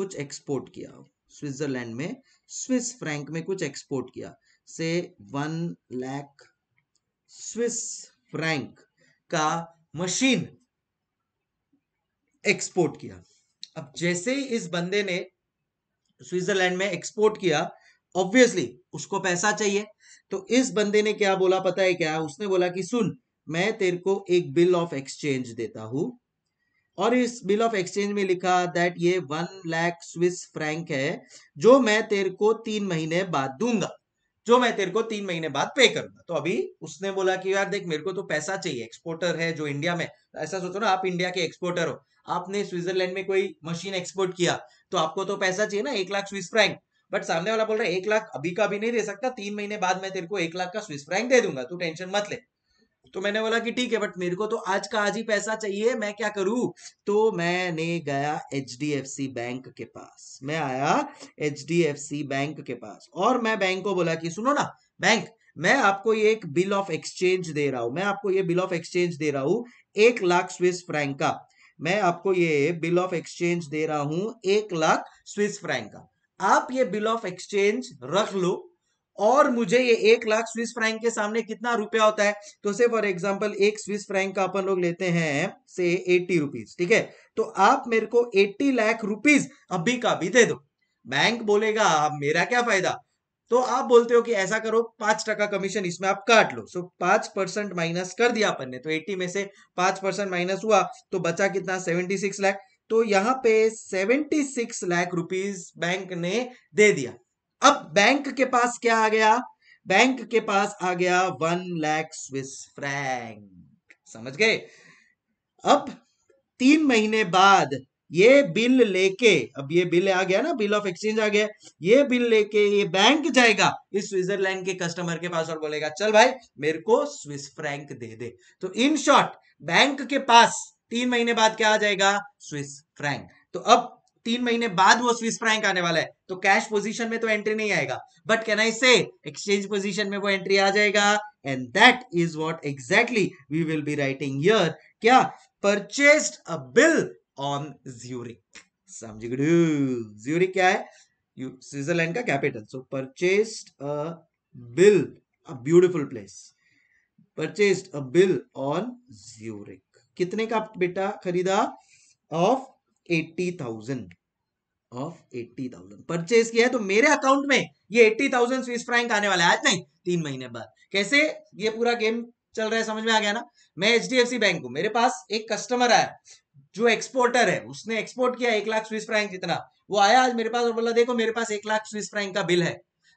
कुछ एक्सपोर्ट किया स्विट्जरलैंड में स्विस फ्रैंक में कुछ एक्सपोर्ट किया say one lakh Swiss franc का मशीन एक्सपोर्ट किया अब जैसे ही इस बंदे ने स्विट्जरलैंड में एक्सपोर्ट किया ऑब्वियसली उसको पैसा चाहिए तो इस बंदे ने क्या बोला पता है क्या उसने बोला कि सुन मैं तेरे को एक बिल ऑफ एक्सचेंज देता हूं और इस बिल ऑफ एक्सचेंज में लिखा दैट ये वन लैख स्विस फ्रैंक है जो मैं तेरे को तीन महीने बाद दूंगा जो मैं तेरे को तीन महीने बाद पे करूंगा तो अभी उसने बोला कि यार देख मेरे को तो पैसा चाहिए एक्सपोर्टर है जो इंडिया में तो ऐसा सोचो ना आप इंडिया के एक्सपोर्टर हो आपने स्विट्जरलैंड में कोई मशीन एक्सपोर्ट किया तो आपको तो पैसा चाहिए ना एक लाख स्विस फ्रैंक बट सामने वाला बोल रहा है एक लाख अभी का अभी नहीं दे सकता तीन महीने बाद मैं तेरे को एक लाख का स्विस फ्रैंक दे दूंगा तू टेंशन मत ले तो मैंने बोला कि ठीक है बट मेरे को तो आज का आज ही पैसा चाहिए मैं क्या करूं तो मैंने गया एच बैंक के पास मैं आया एच बैंक के पास और मैं बैंक को बोला कि सुनो ना बैंक मैं आपको ये एक बिल ऑफ एक्सचेंज दे रहा हूं मैं आपको ये बिल ऑफ एक्सचेंज दे रहा हूं एक लाख स्विस फ्रैंक का मैं आपको ये बिल ऑफ एक्सचेंज दे रहा हूं एक लाख स्विस फ्रैंक का आप ये बिल ऑफ एक्सचेंज रख लो और मुझे ये एक लाख स्विस फ्रैंक के सामने कितना रुपया होता है तो से फॉर एग्जाम्पल एक स्विस फ्रैंक का अपन लोग लेते हैं से एट्टी रुपीज ठीक है तो आप मेरे को एट्टी लाख रुपीज अभी का भी दे दो बैंक बोलेगा मेरा क्या फायदा तो आप बोलते हो कि ऐसा करो पांच टका कमीशन इसमें आप काट लो सो पांच परसेंट माइनस कर दिया अपन ने तो एट्टी में से पांच परसेंट माइनस हुआ तो बचा कितना सेवेंटी सिक्स लाख तो यहां पे 76 लाख रुपीस बैंक ने दे दिया अब बैंक के पास क्या आ गया बैंक के पास आ गया वन लाख स्विस फ्रैंक समझ गए अब तीन महीने बाद ये बिल लेके अब ये बिल आ गया ना बिल ऑफ एक्सचेंज आ गया ये बिल लेके ये बैंक जाएगा इस स्विट्जरलैंड के कस्टमर के पास और बोलेगा चल भाई मेरे को स्विस फ्रैंक दे दे तो इन शॉर्ट बैंक के पास तीन महीने बाद क्या आ जाएगा स्विस फ्रैंक तो अब तीन महीने बाद वो स्विस फ्रैंक आने वाला है तो कैश पोजीशन में तो एंट्री नहीं आएगा बट कैन आई से एक्सचेंज पोजीशन में वो एंट्री आ जाएगा and that is what exactly we will be writing here क्या purchased a bill on Zurich समझ ज्यूरिक क्या है स्विट्जरलैंड का capital so purchased a bill a beautiful place purchased a bill on Zurich कितने का बेटा खरीदा of eighty thousand of eighty thousand purchase किया है तो मेरे अकाउंट में ये एट्टी थाउजेंड स्विस फ्रैंक आने वाला है आज नहीं तीन महीने बाद कैसे ये पूरा गेम चल रहा है समझ में आ गया ना मैं H D F C bank हूं मेरे पास एक कस्टमर आया जो एक्सपोर्टर है उसने एक्सपोर्ट किया एक लाख स्विस फ्रैंक जितना वो आया आज मेरे पास और बोला देखो मेरे पास एक लाख स्विस फ्रैंक का बिल है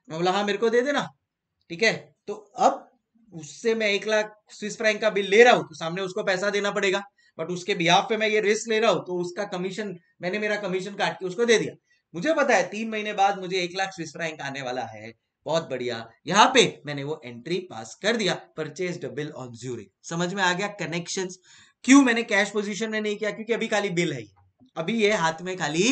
मैं बोला हाँ मेरे को दे देना ठीक है तो अब उससे मैं एक लाख स्विस फ्रैंक का बिल ले रहा हूँ तो सामने उसको पैसा देना पड़ेगा बट उसके बिहाफ पे मैं ये रिस्क ले रहा हूँ तो उसका कमीशन मैंने मेरा कमीशन काट के उसको दे दिया मुझे पता है तीन महीने बाद मुझे एक लाख स्विस फ्रैंक आने वाला है बहुत बढ़िया यहाँ पे मैंने वो एंट्री पास कर दिया परचेज बिल ऑन ज्यूरी समझ में आ गया कनेक्शन क्यों मैंने कैश पोजिशन में नहीं किया क्योंकि अभी खाली बिल है अभी ये हाथ में खाली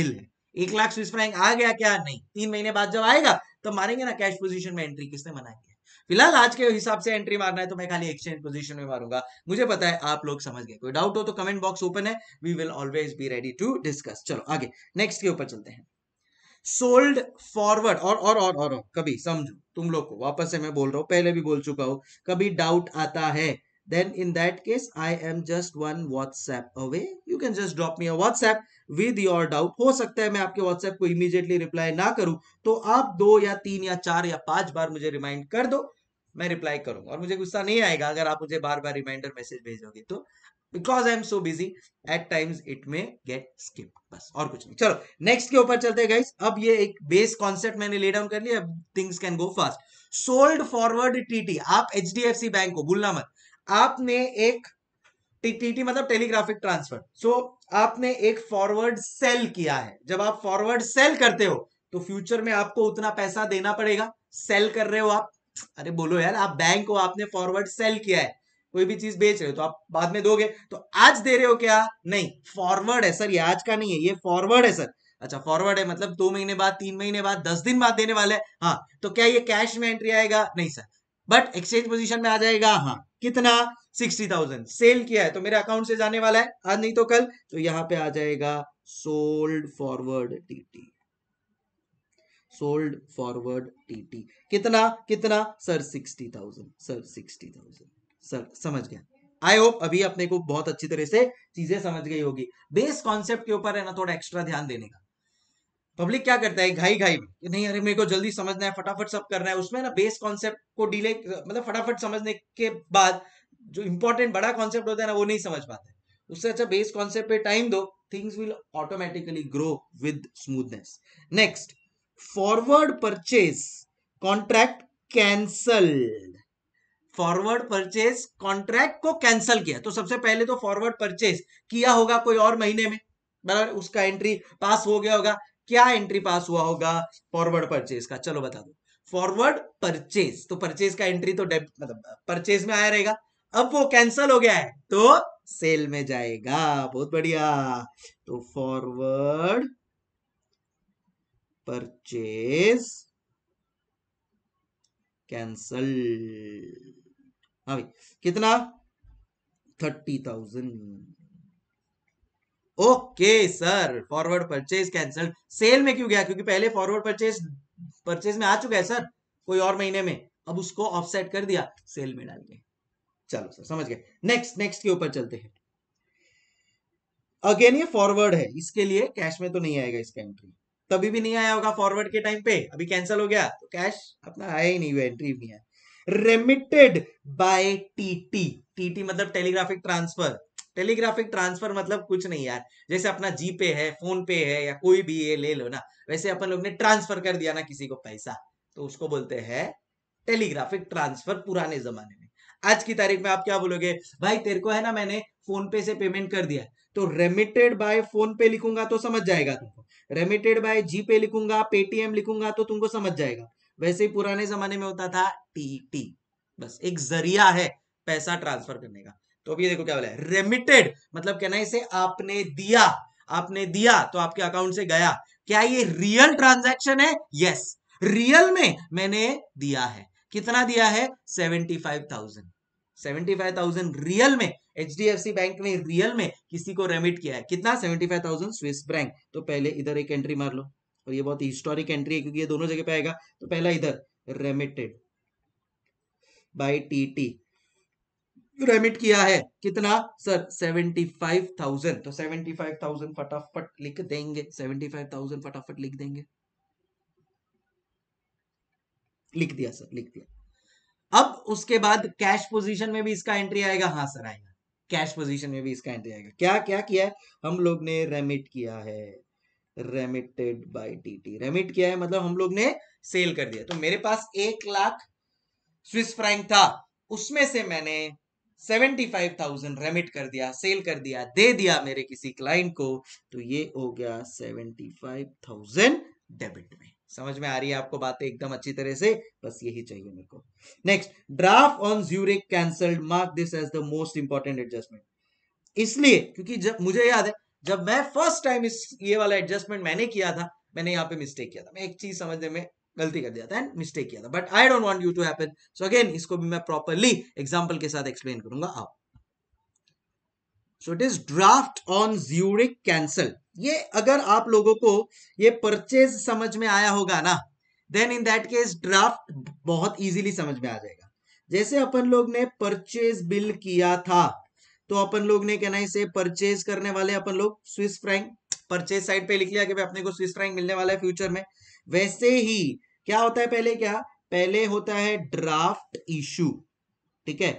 बिल है एक लाख स्विस फ्रैंक आ गया क्या नहीं तीन महीने बाद जब आएगा तो मारेंगे ना कैश पोजिशन में एंट्री किसने मना किया फिलहाल आज के हिसाब से एंट्री मारना है तो मैं खाली एक्सचेंज पोजीशन में मारूंगा मुझे पता है आप लोग समझ गए कोई डाउट हो तो कमेंट बॉक्स ओपन है we will always be ready to discuss चलो आगे नेक्स्ट के ऊपर चलते हैं सोल्ड फॉरवर्ड और और और और कभी समझो तुम लोग को वापस से मैं बोल रहा हूं पहले भी बोल चुका हूं कभी डाउट आता है then in that case i am just one whatsapp away you can just drop me a whatsapp with your doubt हो सकता है मैं आपके whatsapp को immediately reply ना करूं तो आप दो या तीन या चार या पांच बार मुझे remind कर दो मैं रिप्लाई करूंगा और मुझे गुस्सा नहीं आएगा अगर आप मुझे बार बार रिमाइंडर मैसेज भेजोगे तो because I am so busy at times it may get skip बस और कुछ नहीं चलो नेक्स्ट के ऊपर चलते हैं गाइस अब ये एक बेस कॉन्सेप्ट मैंने ले डाउन कर लिया things can go fast sold forward TT आप एच बैंक को भूलना मत आपने एक टीटी मतलब टेलीग्राफिक ट्रांसफर सो आपने एक फॉरवर्ड सेल किया है जब आप फॉरवर्ड सेल करते हो तो फ्यूचर में आपको उतना पैसा देना पड़ेगा सेल कर रहे हो आप अरे बोलो यार आप बैंक को आपने फॉरवर्ड सेल किया है कोई भी चीज बेच रहे हो तो आप बाद में दोगे तो आज दे रहे हो क्या नहीं फॉरवर्ड है सर ये आज का नहीं है ये फॉरवर्ड है सर अच्छा फॉरवर्ड है मतलब दो महीने बाद तीन महीने बाद दस दिन बाद देने वाले हाँ तो क्या ये कैश में एंट्री आएगा नहीं सर बट एक्सचेंज पोजिशन में आ जाएगा हाँ कितना सिक्सटी थाउजेंड सेल किया है तो मेरे अकाउंट से जाने वाला है आज नहीं तो कल तो यहाँ पे आ जाएगा sold forward DT sold forward TT कितना कितना sir sixty thousand sir sixty thousand sir समझ गया आई होप अभी अपने को बहुत अच्छी तरह से चीजें समझ गई होगी बेस कॉन्सेप्ट के ऊपर है ना थोड़ा एक्स्ट्रा ध्यान देने का पब्लिक क्या करता है घाई घाई नहीं अरे मेरे को जल्दी समझना है फटाफट सब करना है उसमें ना बेस कॉन्सेप्ट को डिले मतलब फटाफट समझने के बाद जो इंपॉर्टेंट बड़ा कॉन्सेप्ट होता है ना वो नहीं समझ पाते उससे अच्छा बेस कॉन्सेप्ट पे टाइम दो things will automatically grow with smoothness next forward purchase contract cancel forward purchase contract को कैंसल किया तो सबसे पहले तो फॉरवर्ड परचेज किया होगा कोई और महीने में बराबर उसका एंट्री पास हो गया होगा क्या एंट्री पास हुआ होगा फॉरवर्ड परचेज का चलो बता दो फॉरवर्ड परचेज तो परचेज का एंट्री तो डेब मतलब परचेज में आया रहेगा अब वो कैंसल हो गया है तो सेल में जाएगा बहुत बढ़िया तो फॉरवर्ड परचेज कैंसल हाँ भाई कितना thirty thousand okay sir forward purchase cancel sell में क्यों गया क्योंकि पहले फॉरवर्ड परचेज परचेज में आ चुका है सर कोई और महीने में अब उसको ऑफसेट कर दिया सेल में डाल के चलो सर समझ गए नेक्स्ट नेक्स्ट के ऊपर चलते हैं अगेन ये फॉरवर्ड है इसके लिए कैश में तो नहीं आएगा इसका एंट्री तभी भी नहीं आया होगा फॉरवर्ड के टाइम पे अभी कैंसिल हो गया तो कैश अपना आया ही नहीं हुआ एंट्री नहीं है रेमिटेड बाय टीटी टीटी मतलब टेलीग्राफिक ट्रांसफर टेलीग्राफिक ट्रांसफर मतलब कुछ नहीं यार जैसे अपना जी पे है फोन पे है या कोई भी ये ले लो ना वैसे अपन लोग ने ट्रांसफर कर दिया ना किसी को पैसा तो उसको बोलते हैं टेलीग्राफिक ट्रांसफर पुराने जमाने में आज की तारीख में आप क्या बोलोगे भाई तेरे को है ना मैंने फोन पे से पेमेंट कर दिया तो रेमिटेड बाय फोन पे लिखूंगा तो समझ जाएगा तुमको रेमिटेड बाय जी पे लिखूंगा पेटीएम लिखूंगा तो तुमको समझ जाएगा वैसे ही पुराने जमाने में होता था टी टी बस एक जरिया है पैसा ट्रांसफर करने का तो अभी देखो क्या बोला है रेमिटेड मतलब कहना इसे आपने दिया आपने दिया तो आपके अकाउंट से गया क्या ये रियल ट्रांजेक्शन है यस रियल में मैंने दिया है कितना दिया है seventy five thousand seventy five thousand real में एच बैंक ने रियल में किसी को रेमिट किया है कितना seventy five thousand Swiss bank तो पहले इधर एक एंट्री मार लो और ये बहुत हिस्टोरिक एंट्री है क्योंकि ये दोनों जगह पे आएगा तो पहला इधर remitted by T T remit किया है कितना सर सेवेंटी फाइव थाउजेंड तो सेवेंटी फाइव थाउजेंड फटाफट लिख देंगे सेवेंटी फाइव थाउजेंड फटाफट लिख देंगे लिख दिया सर लिख दिया अब उसके बाद कैश पोजीशन में भी इसका एंट्री आएगा हाँ सर आएगा कैश पोजीशन में भी इसका एंट्री आएगा क्या क्या किया है हम लोग ने रेमिट किया है रेमिटेड बाय टीटी रेमिट किया है मतलब हम लोग ने सेल कर दिया तो मेरे पास एक लाख स्विस फ्रैंक था उसमें से मैंने सेवेंटी फाइव थाउजेंड रेमिट कर दिया सेल कर दिया दे दिया मेरे किसी क्लाइंट को तो ये हो गया सेवेंटी फाइव थाउजेंड डेबिट में समझ में आ रही है आपको बातें एकदम अच्छी तरह से बस यही चाहिए मेरे को next draft on Zurich cancelled mark this as the most important adjustment इसलिए क्योंकि जब मुझे याद है जब मैं फर्स्ट टाइम इस ये वाला एडजस्टमेंट मैंने किया था मैंने यहाँ पे मिस्टेक किया था मैं एक चीज समझने में गलती कर दिया था एंड मिस्टेक किया था but I don't want you to happen so again इसको भी मैं प्रॉपरली एग्जांपल के साथ एक्सप्लेन करूंगा आप so it is draft on Zurich cancel ये अगर आप लोगों को ये परचेज समझ में आया होगा ना then in that case draft बहुत इजीली समझ में आ जाएगा जैसे अपन लोग ने परचेज बिल किया था तो अपन लोग ने कहना इसे परचेज करने वाले अपन लोग स्विस फ्रैंक परचेज साइड पे लिख लिया कि अपने को स्विस फ्रैंक मिलने वाला है फ्यूचर में वैसे ही क्या होता है पहले क्या पहले होता है ड्राफ्ट इशू ठीक है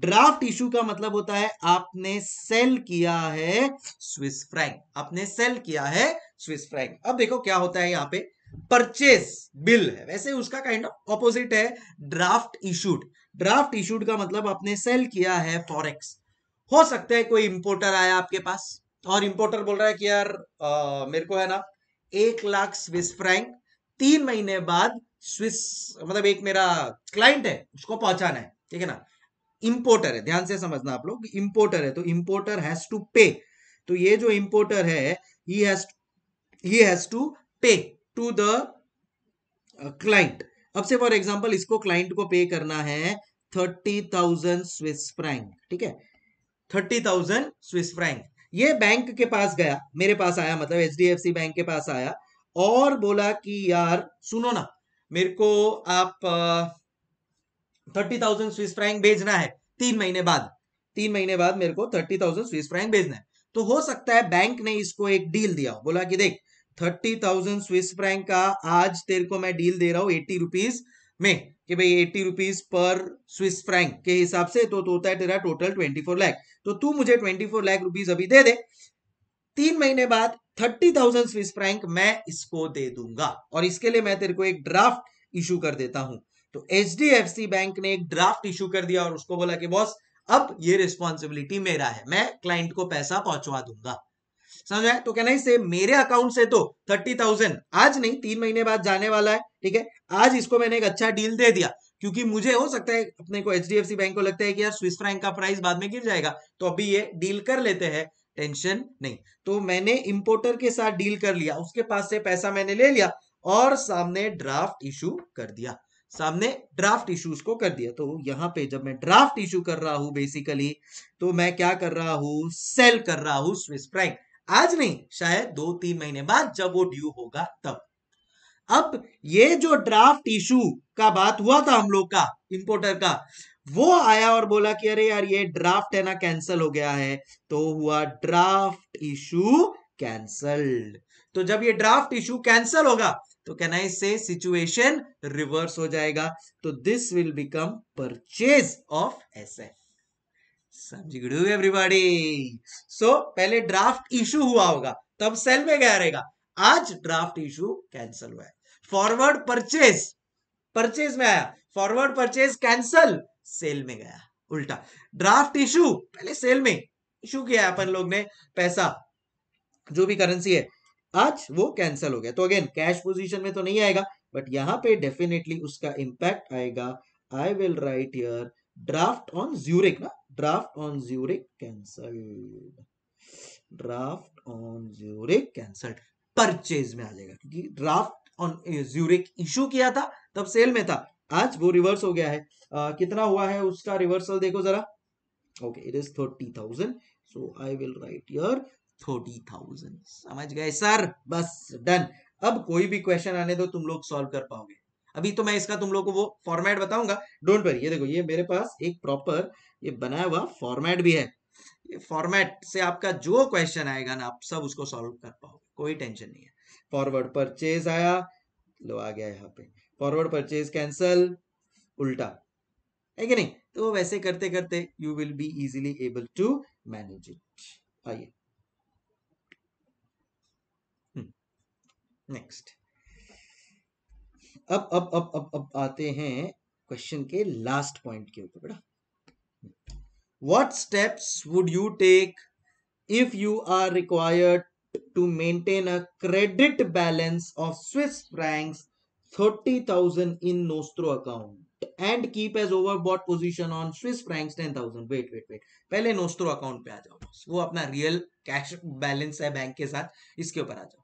ड्राफ्ट इशू का मतलब होता है आपने सेल किया है स्विस फ्रैंक आपने सेल किया है स्विस फ्रैंक अब देखो क्या होता है यहां पे परचेस बिल है वैसे उसका काइंड ऑफ ऑपोजिट है ड्राफ्ट इशूड ड्राफ्ट इशूड का मतलब आपने सेल किया है फॉरेक्स हो सकता है कोई इंपोर्टर आया आपके पास और इंपोर्टर बोल रहा है कि यार आ, मेरे को है ना एक लाख स्विस फ्रैंक तीन महीने बाद स्विस मतलब एक मेरा क्लाइंट है उसको पहुंचाना है ठीक है ना इंपोर्टर है ध्यान से समझना आप लोग इंपोर्टर है तो इंपोर्टर हैज टू पे तो ये जो इंपोर्टर है he has to pay to the client अब से फॉर एग्जांपल इसको क्लाइंट को पे करना है थर्टी थाउजेंड स्विस फ्रैंक ठीक है थर्टी थाउजेंड स्विस फ्रैंक ये बैंक के पास गया मेरे पास आया मतलब एच बैंक के पास आया और बोला कि यार सुनो ना मेरे को आप uh, thirty thousand Swiss franc भेजना है तीन महीने बाद तीन महीने बाद मेरे को थर्टी थाउजेंड स्विस फ्रैंक भेजना है तो हो सकता है बैंक ने इसको एक डील दिया बोला कि देख थर्टी थाउजेंड स्विस फ्रैंक का आज तेरे को मैं डील दे रहा हूं एट्टी रुपीज में कि भाई एट्टी रुपीज पर स्विस फ्रैंक के हिसाब से तो होता है तेरा टोटल ट्वेंटी फोर लैख तो तू मुझे ट्वेंटी फोर लैख रुपीज अभी दे दे तीन महीने बाद थर्टी थाउजेंड स्विस फ्रैंक मैं इसको दे दूंगा और इसके लिए मैं तेरे को एक ड्राफ्ट इशू कर देता हूं तो एच बैंक ने एक ड्राफ्ट इश्यू कर दिया और उसको बोला कि बॉस अब ये रिस्पॉन्सिबिलिटी मेरा है मैं क्लाइंट को पैसा पहुंचवा दूंगा समझ आए तो क्या नहीं से मेरे अकाउंट से तो थर्टी थाउजेंड आज नहीं तीन महीने बाद जाने वाला है ठीक है आज इसको मैंने एक अच्छा डील दे दिया क्योंकि मुझे हो सकता है अपने को एच बैंक को लगता है कि यार स्विस फ्रैंक का प्राइस बाद में गिर जाएगा तो अभी ये डील कर लेते हैं टेंशन नहीं तो मैंने इंपोर्टर के साथ डील कर लिया उसके पास से पैसा मैंने ले लिया और सामने ड्राफ्ट इशू कर दिया सामने ड्राफ्ट इश्यूज को कर दिया तो यहां पे जब मैं ड्राफ्ट इशू कर रहा हूं बेसिकली तो मैं क्या कर रहा हूं सेल कर रहा हूं स्विस फ्रैंक आज नहीं शायद दो तीन महीने बाद जब वो ड्यू होगा तब अब ये जो ड्राफ्ट इशू का बात हुआ था हम लोग का इंपोर्टर का वो आया और बोला कि अरे यार ये ड्राफ्ट है ना कैंसल हो गया है तो हुआ ड्राफ्ट इशू कैंसल्ड तो जब ये ड्राफ्ट इशू कैंसल होगा तो कैन आई से सिचुएशन रिवर्स हो जाएगा तो this will become purchase of SF समझी गुड एवरीबॉडी सो पहले ड्राफ्ट इशू हुआ होगा तब सेल में गया रहेगा आज ड्राफ्ट इशू कैंसल हुआ है फॉरवर्ड परचेज परचेज में आया फॉरवर्ड परचेज कैंसल सेल में गया उल्टा ड्राफ्ट इशू पहले सेल में इशू किया अपन लोग ने पैसा जो भी करेंसी है आज वो कैंसल हो गया तो अगेन कैश पोजीशन में तो नहीं आएगा बट यहाँ पे डेफिनेटली उसका इम्पैक्ट आएगा I will write here draft on Zurich ना draft on Zurich cancelled draft on Zurich cancelled purchase में आ जाएगा क्योंकि ड्राफ्ट ऑन ज्यूरिक इशू किया था तब सेल में था आज वो रिवर्स हो गया है आ, कितना हुआ है उसका रिवर्सल देखो जरा okay it is thirty thousand so I will write here thirty thousand समझ गए सर बस डन अब कोई भी क्वेश्चन आने दो तुम लोग सॉल्व कर पाओगे अभी तो मैं इसका तुम लोग को वो फॉर्मेट बताऊंगा डोंट वरी ये देखो ये मेरे पास एक प्रॉपर ये बनाया हुआ फॉर्मेट भी है ये फॉर्मेट से आपका जो क्वेश्चन आएगा ना आप सब उसको सॉल्व कर पाओगे कोई टेंशन नहीं है फॉरवर्ड परचेज आया लो आ गया यहाँ पे फॉरवर्ड परचेज कैंसल उल्टा है कि नहीं तो वैसे करते करते you will be easily able to manage it आइए नेक्स्ट अब अब अब अब अब आते हैं क्वेश्चन के लास्ट पॉइंट के ऊपर बेटा what steps would you take if you are required to maintain a credit balance of Swiss francs thirty thousand in nostro account and keep as over bot position on Swiss francs ten thousand wait wait wait पहले nostro account पे आ जाओ वो अपना real cash balance है bank के साथ इसके ऊपर आ जाओ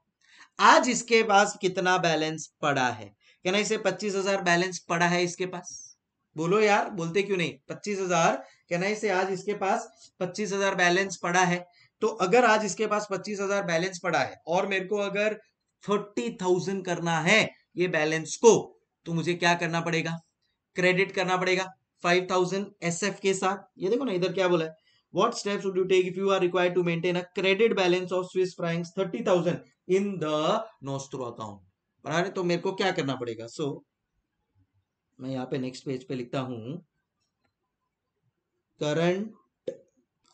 आज इसके पास कितना बैलेंस पड़ा है ना इसे पच्चीस हजार बैलेंस पड़ा है इसके पास बोलो यार बोलते क्यों नहीं पच्चीस हजार ना इसे आज इसके पास पच्चीस हजार बैलेंस पड़ा है तो अगर आज इसके पास पच्चीस हजार बैलेंस पड़ा है और मेरे को अगर थर्टी थाउजेंड करना है ये बैलेंस को तो मुझे क्या करना पड़ेगा क्रेडिट करना पड़ेगा फाइव थाउजेंड एस एफ के साथ ये देखो ना इधर क्या बोला है what steps would you take if you are required to maintain a credit balance of Swiss francs 30,000 in the Nostro account? बराबर तो मेरे को क्या करना पड़ेगा सो so, मैं यहाँ पे नेक्स्ट पेज पे लिखता हूं करंट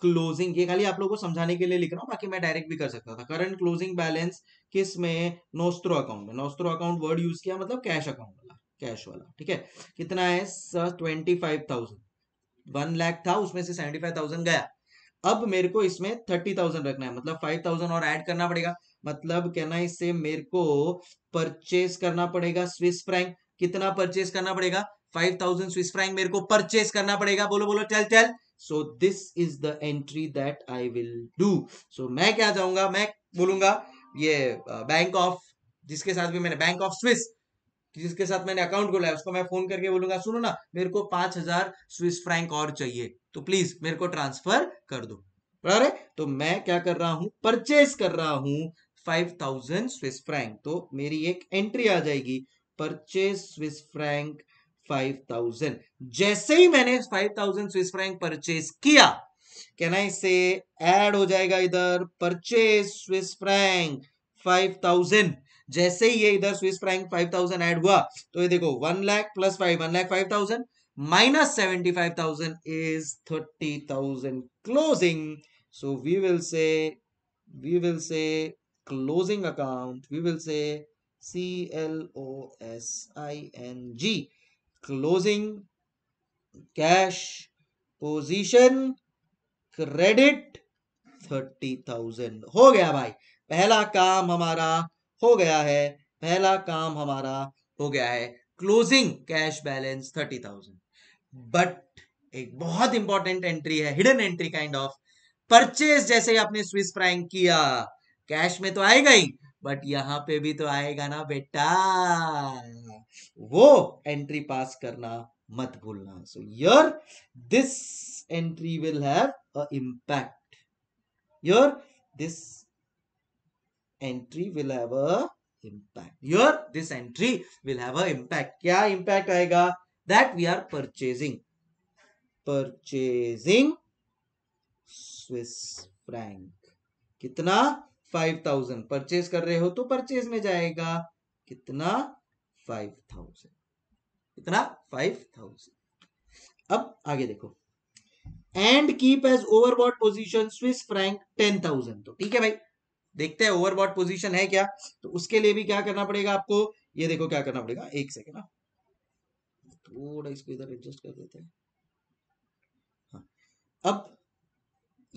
क्लोजिंग ये खाली आप लोगों को समझाने के लिए लिख रहा हूँ बाकी मैं डायरेक्ट भी कर सकता था करंट क्लोजिंग बैलेंस किस में नोस्ट्रो अकाउंट में नोस्ट्रो अकाउंट वर्ड यूज किया मतलब कैश अकाउंट वाला कैश वाला ठीक है कितना है twenty five thousand one lakh था उसमें से सेवेंटी फाइव थाउजेंड गया अब मेरे को इसमें थर्टी थाउजेंड रखना है मतलब फाइव थाउजेंड और ऐड करना पड़ेगा मतलब कहना इससे मेरे को परचेस करना पड़ेगा स्विस फ्रैंक कितना परचेस करना पड़ेगा फाइव थाउजेंड स्विस फ्रैंक मेरे को परचेस करना पड़ेगा बोलो बोलो चल चल so this is the entry that I will do so मैं क्या जाऊंगा मैं बोलूंगा ये बैंक uh, ऑफ जिसके साथ भी मैंने बैंक ऑफ स्विस जिसके साथ मैंने अकाउंट खोला है उसको मैं फोन करके बोलूंगा सुनो ना मेरे को पांच हजार स्विस फ्रैंक और चाहिए तो प्लीज मेरे को ट्रांसफर कर दो बराबर है तो मैं क्या कर रहा हूं परचेज कर रहा हूं फाइव थाउजेंड स्विस फ्रैंक तो मेरी एक एंट्री आ जाएगी purchase Swiss franc five thousand जैसे ही मैंने five thousand Swiss franc purchase किया क्या आई इसे ऐड हो जाएगा इधर purchase Swiss franc five thousand जैसे ही ये इधर स्विस फ्रैंक थाउजेंड एड हुआ तो ये देखो one lakh plus 5 1 lakh thousand minus 75000 is thousand closing so we will say we will say closing account we will say C L O S I N G closing cash position credit thirty thousand हो गया भाई पहला काम हमारा हो गया है पहला काम हमारा हो गया है closing cash balance thirty thousand but एक बहुत इंपॉर्टेंट एंट्री है hidden entry kind of purchase जैसे आपने स्विस प्राइम किया कैश में तो आएगा ही बट यहां पे भी तो आएगा ना बेटा वो एंट्री पास करना मत भूलना so your this entry will have a impact your this entry will have a impact. Here this entry will have a impact. kya impact aayega That we are purchasing. Purchasing Swiss franc. kitna 5000. Purchase kar rahe ho to purchase mein jayega kitna 5000. कितना? 5000. अब आगे देखो and keep as overbought position Swiss franc 10000 thousand तो ठीक है भाई देखते हैं ओवरबॉट पोजीशन है क्या तो उसके लिए भी क्या करना पड़ेगा आपको ये देखो क्या करना पड़ेगा एक सेकेंड ना हाँ। थोड़ा इसको इधर एडजस्ट कर देते हैं हाँ अब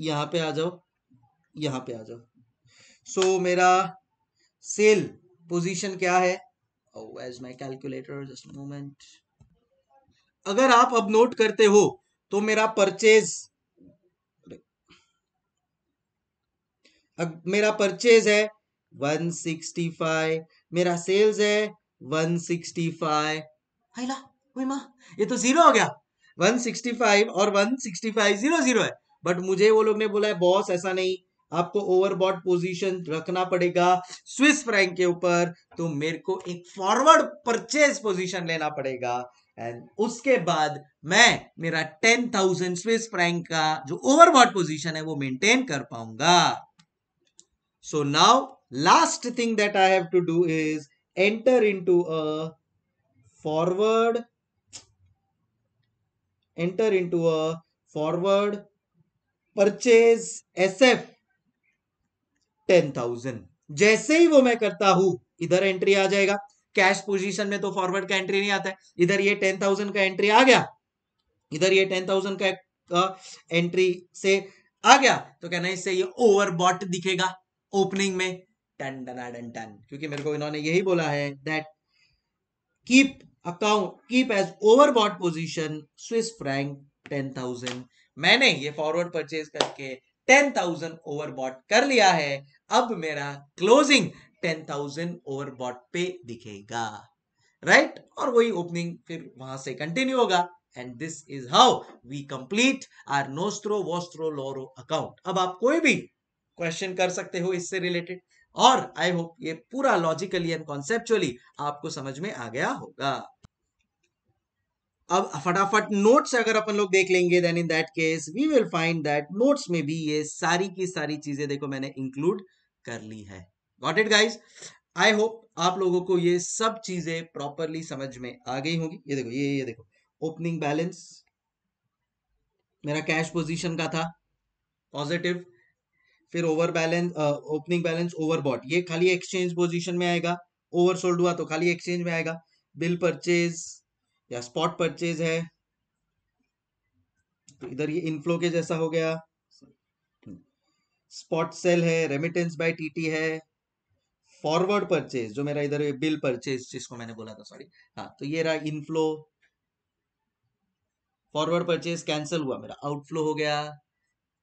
यहाँ पे आ जाओ यहां पे आ जाओ सो so, मेरा सेल पोजीशन क्या है as my calculator just moment अगर आप अब नोट करते हो तो मेरा परचेज अब मेरा परचेज है 165 मेरा सेल्स है 165 हाय ला माँ ये तो जीरो हो गया 165 और 165 जीरो जीरो है बट मुझे वो लोग ने बोला है बॉस ऐसा नहीं आपको ओवरबॉट पोजीशन रखना पड़ेगा स्विस फ्रैंक के ऊपर तो मेरे को एक फॉरवर्ड परचेज पोजीशन लेना पड़ेगा एंड उसके बाद मैं मेरा टेन थाउजेंड स्विस फ्रैंक का जो ओवरबॉट पोजीशन है वो मेंटेन कर पाऊंगा So now last thing that I have to do is enter into a forward enter into a forward purchase SF 10,000 जैसे ही वो मैं करता हूं इधर एंट्री आ जाएगा कैश पोजीशन में तो फॉरवर्ड का एंट्री नहीं आता है इधर ये 10,000 का एंट्री आ गया इधर ये 10,000 का, का एंट्री से आ गया तो कहना इससे ये ओवरबॉट दिखेगा ओपनिंग में टन टन एड एंड टन क्योंकि मेरे को इन्होंने यही बोला है that keep account keep as overbought position Swiss franc ten thousand मैंने ये फॉरवर्ड परचेज करके टेन थाउजेंड ओवरबॉट कर लिया है अब मेरा क्लोजिंग टेन थाउजेंड ओवरबॉट पे दिखेगा राइट right? और वही ओपनिंग फिर वहां से कंटिन्यू होगा and this is how we complete our nostro vostro loro account अब आप कोई भी क्वेश्चन कर सकते हो इससे रिलेटेड और आई होप ये पूरा लॉजिकली एंड कॉन्सेप्चुअली आपको समझ में आ गया होगा अब फटाफट नोट्स अगर अपन लोग देख लेंगे then in that case we will find that notes में भी ये सारी की सारी चीजें देखो मैंने इंक्लूड कर ली है got it guys I hope आप लोगों को ये सब चीजें प्रॉपरली समझ में आ गई होंगी ये देखो ये ये देखो ओपनिंग बैलेंस मेरा कैश पोजीशन का था पॉजिटिव फिर over balance opening balance over bot ये खाली एक्सचेंज पोजिशन में आएगा सोल्ड हुआ तो खाली एक्सचेंज में आएगा बिल परचेज या स्पॉट परचेज है तो इधर ये इनफ्लो के जैसा हो गया स्पॉट सेल है रेमिटेंस बाय टीटी है फॉरवर्ड परचेज जो मेरा इधर बिल परचेज जिसको मैंने बोला था सॉरी हाँ तो ये रहा इनफ्लो फॉरवर्ड परचेज कैंसिल हुआ मेरा आउटफ्लो हो गया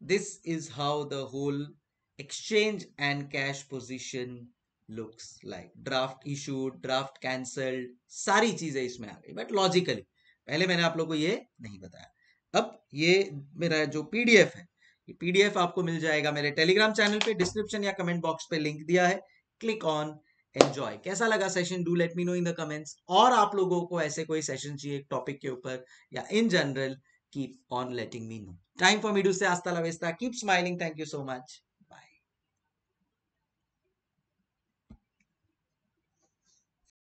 This is how the whole exchange and cash position looks like. Draft issued, draft cancelled, सारी चीजें इसमें आ गई बट लॉजिकली पहले मैंने आप लोग को ये नहीं बताया अब ये मेरा जो पीडीएफ है ये पीडीएफ आपको मिल जाएगा मेरे टेलीग्राम चैनल पे डिस्क्रिप्शन या कमेंट बॉक्स पे लिंक दिया है क्लिक ऑन एंजॉय कैसा लगा session do let me know in the comments और आप लोगों को ऐसे कोई सेशन चाहिए एक टॉपिक के ऊपर या in general keep on letting me know. Time for me to say hasta la vista. Keep smiling. Thank you so much.